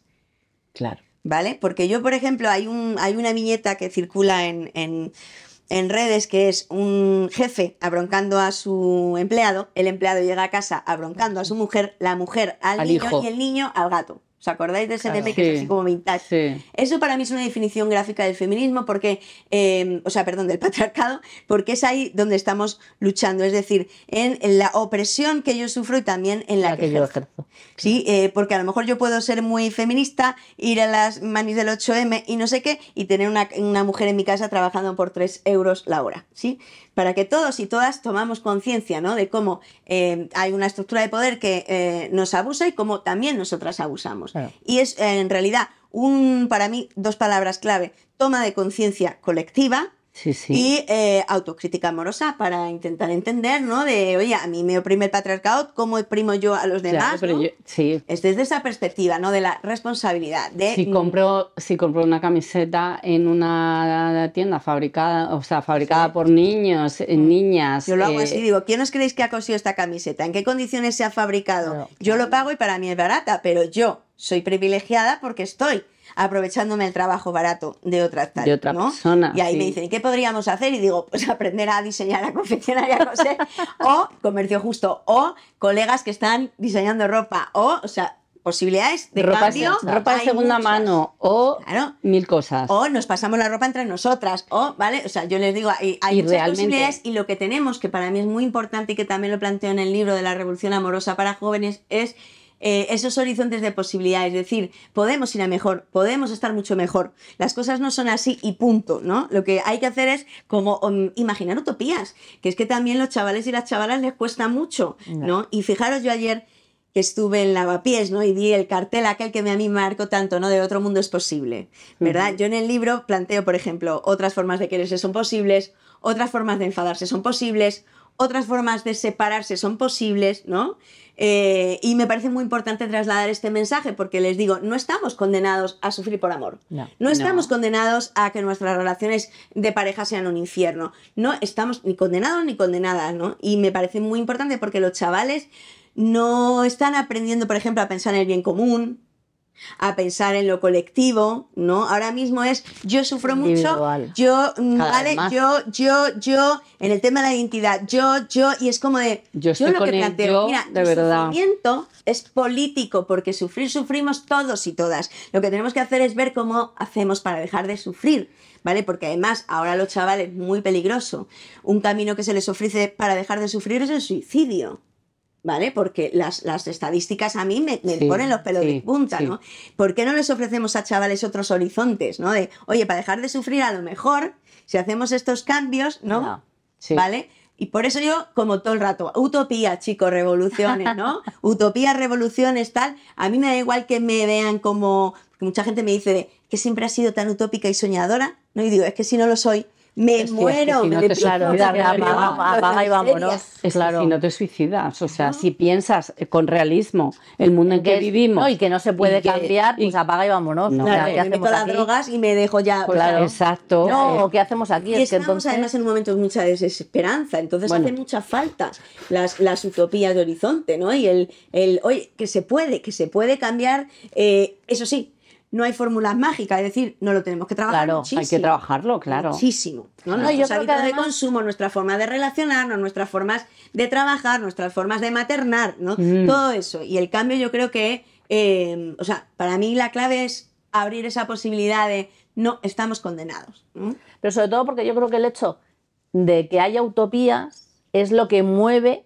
Claro. ¿Vale? Porque yo, por ejemplo, hay, un, hay una viñeta que circula en, en, redes que es un jefe abroncando a su empleado, el empleado llega a casa abroncando a su mujer, la mujer al, niño y el niño al gato. ¿Os acordáis de ese que es así como vintage? Eso para mí es una definición gráfica del feminismo, porque, em, o sea, perdón, del patriarcado, porque es ahí donde estamos luchando, es decir, en, la opresión que yo sufro y también en la, que, yo ejerzo. Sí, eh, porque a lo mejor yo puedo ser muy feminista, ir a las manis del 8M y no sé qué, y tener una, mujer en mi casa trabajando por 3 euros la hora, ¿sí? para que todos y todas tomamos conciencia ¿no? de cómo eh, hay una estructura de poder que eh, nos abusa y cómo también nosotras abusamos. Y es en realidad un, para mí dos palabras clave, toma de conciencia colectiva y eh, autocrítica amorosa para intentar entender, ¿no? De, oye, a mí me oprime el patriarcado, ¿cómo oprimo yo a los demás? pero yo, Es desde esa perspectiva, ¿no? De la responsabilidad. De... Si, compro, si compro una camiseta en una tienda fabricada, o sea, fabricada por niños, eh, mm. niñas. Yo lo hago eh, así, digo, ¿quién os creéis que ha cosido esta camiseta? ¿En qué condiciones se ha fabricado? Yo lo pago y para mí es barata, pero yo soy privilegiada porque estoy aprovechándome el trabajo barato de otra persona. Y ahí me dicen, ¿qué podríamos hacer? Y digo, pues aprender a diseñar, a confeccionar y a coser, o comercio justo, o colegas que están diseñando ropa, o, o sea, posibilidades de cambio. ropa de segunda mano o mil cosas. O nos pasamos la ropa entre nosotras. O, ¿vale? O sea, yo les digo, hay, hay posibilidades y lo que tenemos, que para mí es muy importante y que también lo planteo en el libro de la Revolución Amorosa para Jóvenes, es eh, esos horizontes de posibilidades, es decir, podemos ir a mejor, podemos estar mucho mejor, las cosas no son así y punto, ¿no? Lo que hay que hacer es como mm, imaginar utopías, que es que también los chavales y las chavalas les cuesta mucho, ¿no? Y fijaros, yo ayer que estuve en Lavapiés, ¿no? Y vi el cartel aquel que me a mí marcó tanto, ¿no? De otro mundo es posible, ¿verdad? Yo en el libro planteo, por ejemplo, otras formas de quererse son posibles, otras formas de enfadarse son posibles, otras formas de separarse son posibles, ¿no? Eh, y me parece muy importante trasladar este mensaje porque les digo, no estamos condenados a sufrir por amor. No, estamos condenados a que nuestras relaciones de pareja sean un infierno. No estamos ni condenados ni condenadas, ¿no? Y me parece muy importante porque los chavales no están aprendiendo, por ejemplo, a pensar en el bien común, a pensar en lo colectivo, ¿no? Ahora mismo es yo sufro mucho, yo, mm, vale, yo, yo, yo, en el tema de la identidad, yo, yo, y es como de yo, lo que planteo, mira, el sufrimiento es político, porque sufrir sufrimos todos y todas. Lo que tenemos que hacer es ver cómo hacemos para dejar de sufrir. ¿Vale? Porque además ahora los chavales muy peligroso. Un camino que se les ofrece para dejar de sufrir es el suicidio. ¿vale? Porque las, estadísticas a mí me, ponen los pelos de punta, ¿no? ¿Por qué no les ofrecemos a chavales otros horizontes, ¿no? De, oye, para dejar de sufrir a lo mejor, si hacemos estos cambios, ¿no? no vale Y por eso yo, como todo el rato, utopía, chicos, revoluciones, ¿no? utopía, revoluciones, tal. A mí me da igual que me vean como. Porque mucha gente me dice que siempre ha sido tan utópica y soñadora, ¿no? Y digo, es que si no lo soy, me muero, si te claro, y vámonos. Claro. Si no te suicidas, o sea, si piensas eh, con realismo el mundo en que, vivimos. y que no se puede cambiar, pues apaga y vámonos. me meto las drogas y me dejo ya. claro, exacto. No, o eh, ¿qué hacemos aquí? además en un momento de mucha desesperanza, entonces hace mucha falta las, las utopías de horizonte, ¿no? Y el, el, oye, que se puede, que se puede cambiar, eh, eso sí, no hay fórmulas mágicas, es decir, no lo tenemos que trabajar claro, hay que trabajarlo, claro. Muchísimo. Nuestros hábitos de consumo, nuestra forma de relacionarnos, nuestras formas de trabajar, nuestras formas de maternar, ¿no? Mm. Todo eso. Y el cambio yo creo que, em, o sea, para mí la clave es abrir esa posibilidad de no estamos condenados. Pero sobre todo porque yo creo que el hecho de que haya utopías es lo que mueve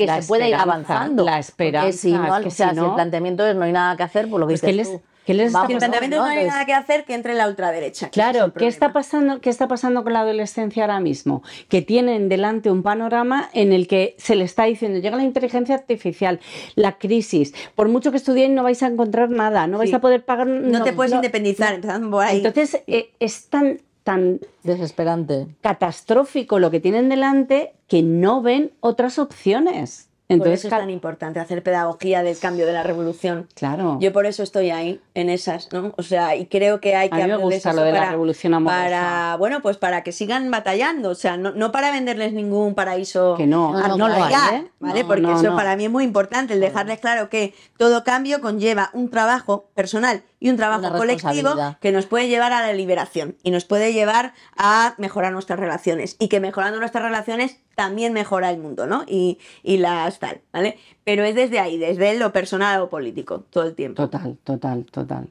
que se pueda ir avanzando. La esperanza. si, el planteamiento es no hay nada que hacer, por pues lo pues que, que les No, hay nada que hacer que entre la ultraderecha. Claro, ¿qué está, pasando, ¿qué está pasando con la adolescencia ahora mismo? Que tienen delante un panorama en el que se le está diciendo, llega la inteligencia artificial, la crisis, por mucho que estudien no vais a encontrar nada, no vais a poder pagar... No, te puedes independizar, Entonces, eh, es tan tan desesperante, catastrófico lo que tienen delante que no ven otras opciones por eso es tan importante hacer pedagogía del cambio de la revolución. Claro. Yo por eso estoy ahí, en esas, ¿no? O sea, y creo que hay que... A mí para, la revolución Para, bueno, pues para que sigan batallando, o sea, no, para venderles ningún paraíso. Que no, no, lo hay, ¿eh? ¿eh? ¿vale? Porque eso para mí es muy importante, el dejarles claro que todo cambio conlleva un trabajo personal y un trabajo colectivo que nos puede llevar a la liberación y nos puede llevar a mejorar nuestras relaciones y que mejorando nuestras relaciones también mejora el mundo, ¿no? Y, y las tal, ¿vale? Pero es desde ahí, desde lo personal o político, todo el tiempo. Total, total, total.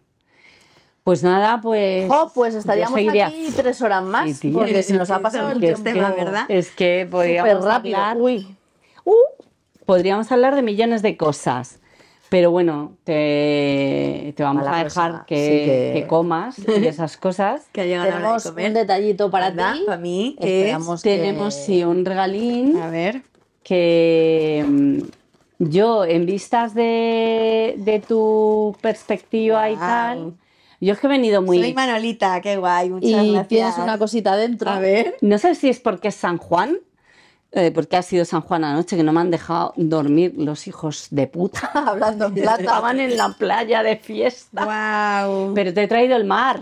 Pues nada, pues. Oh, pues estaríamos aquí tres horas más. porque se nos ha pasado el tema, ¿verdad? Es que podríamos rápido. hablar. Uy. podríamos hablar de millones de cosas. Pero bueno, te, vamos a, dejar que, comas y esas cosas. que Tenemos un detallito para ti. Para mí, Tenemos un regalín. A ver. Que mm, yo, en vistas de, tu perspectiva y tal, yo es que he venido muy. Soy Manolita, qué guay, muchas y gracias. Tienes una cosita dentro. A ver. No sé si es porque es San Juan eh, porque ha sido San Juan anoche que no me han dejado dormir los hijos de puta hablando en plata. Estaban en la playa de fiesta. Wow. Pero te he traído el mar.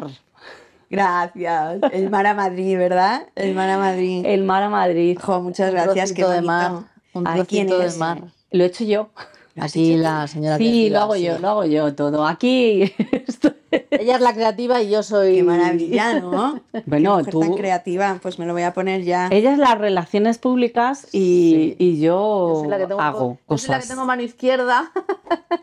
Gracias. El mar a Madrid, ¿verdad? El mar a Madrid. El mar a Madrid. Jo, muchas gracias. Qué de mar. Un de mar. Lo he hecho yo. Así la señora. Sí, lo hago yo, lo hago yo todo. Aquí estoy ella es la creativa y yo soy. Qué maravilla, ¿no? Bueno, tú. Tan creativa, pues me lo voy a poner ya. Ella es las relaciones públicas y, yo, hago cosas. Yo soy la que tengo mano izquierda.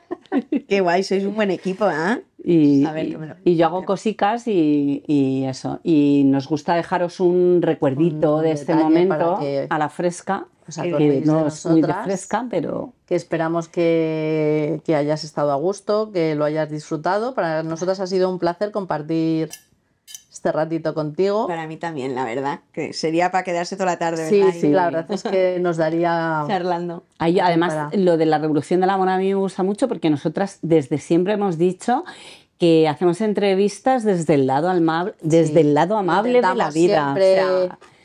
Qué guay, sois un buen equipo, ¿eh? Pues y, yo hago cositas y, eso. Y nos gusta dejaros un recuerdito de este momento a la fresca. que no es muy de pero... Que esperamos que, que hayas estado a gusto, que lo hayas disfrutado. Para nosotras ha sido un placer compartir este ratito contigo. Para mí también, la verdad, que sería para quedarse toda la tarde. Sí, sí, la verdad es que nos daría... Charlando. Ahí, además, lo de la revolución de la mona a mí me gusta mucho porque nosotras desde siempre hemos dicho que hacemos entrevistas desde el lado amable, desde el lado amable de la vida.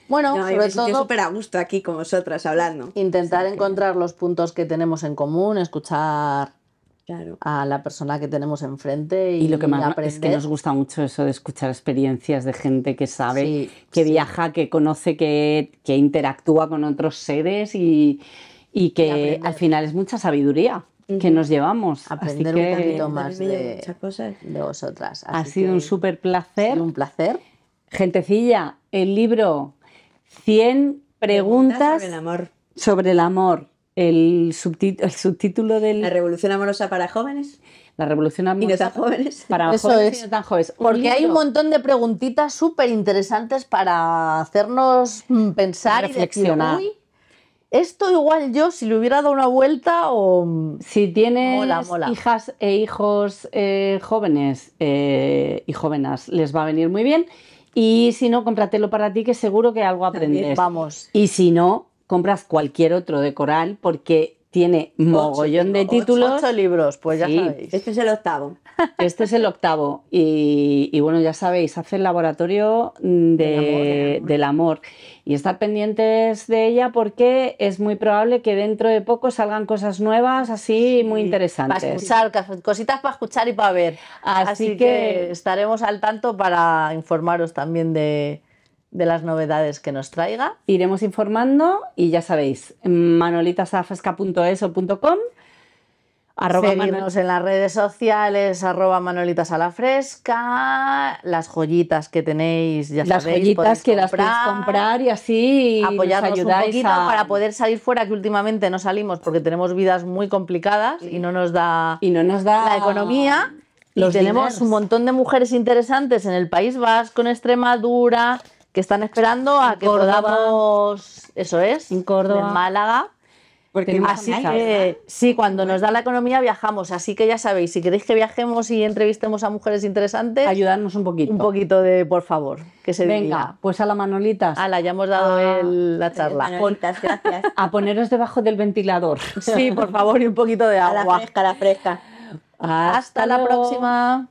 bueno, sobre todo súper a gusto aquí con vosotras hablando. Intentar encontrar los puntos que tenemos en común, escuchar a la persona que tenemos enfrente. Y, lo que más es que nos gusta mucho eso de escuchar experiencias de gente que sabe, que viaja, que conoce, que, interactúa con otros seres y, que al final es mucha sabiduría que nos llevamos. Aprender un poquito más de, de vosotras. ha sido un súper placer. Un placer. Gentecilla, el libro 100 preguntas, Sobre el amor el, subtítulo del... La revolución amorosa para jóvenes. La revolución amorosa. jóvenes. Para Eso jóvenes tan jóvenes. Porque hay un montón de preguntitas súper interesantes para hacernos mm, pensar y reflexionar. esto igual yo, si le hubiera dado una vuelta o... Mm, si tienes hijas e hijos eh, jóvenes eh, y jóvenes, les va a venir muy bien. Y si no, cómpratelo para ti, que seguro que algo aprendes. Vamos. Y si no, compras cualquier otro de Coral porque tiene mogollón de títulos. Ocho, libros, pues ya sabéis. Este es el octavo. Este es el octavo. Y, bueno, ya sabéis, hace el laboratorio mm, del amor. Y estar pendientes de ella porque es muy probable que dentro de poco salgan cosas nuevas así muy interesantes. Para escuchar, cositas para escuchar y para ver. Así, que estaremos al tanto para informaros también de, de las novedades que nos traiga. Iremos informando y ya sabéis, manolitasalafresca.eso.com. Seguirnos en las redes sociales, arroba las joyitas que tenéis, ya las sabéis, joyitas que las podéis comprar y así apoyarnos un poquito para poder salir fuera, que últimamente no salimos porque tenemos vidas muy complicadas y no nos da, y no nos da la economía. y tenemos un montón de mujeres interesantes en el País Vasco, en Extremadura, que están esperando a que Córdoba. podamos, eso es, en Córdoba. en Málaga. Porque así que, sí, cuando nos da la economía viajamos, así que ya sabéis, si queréis que viajemos y entrevistemos a mujeres interesantes, ayudarnos un poquito. Un poquito de, por favor, que se Venga, pues a la Manolita. A ah, la, ya hemos dado ah, la charla. gracias. A poneros debajo del ventilador. Sí, por favor, y un poquito de agua. A la fresca, Hasta, la próxima.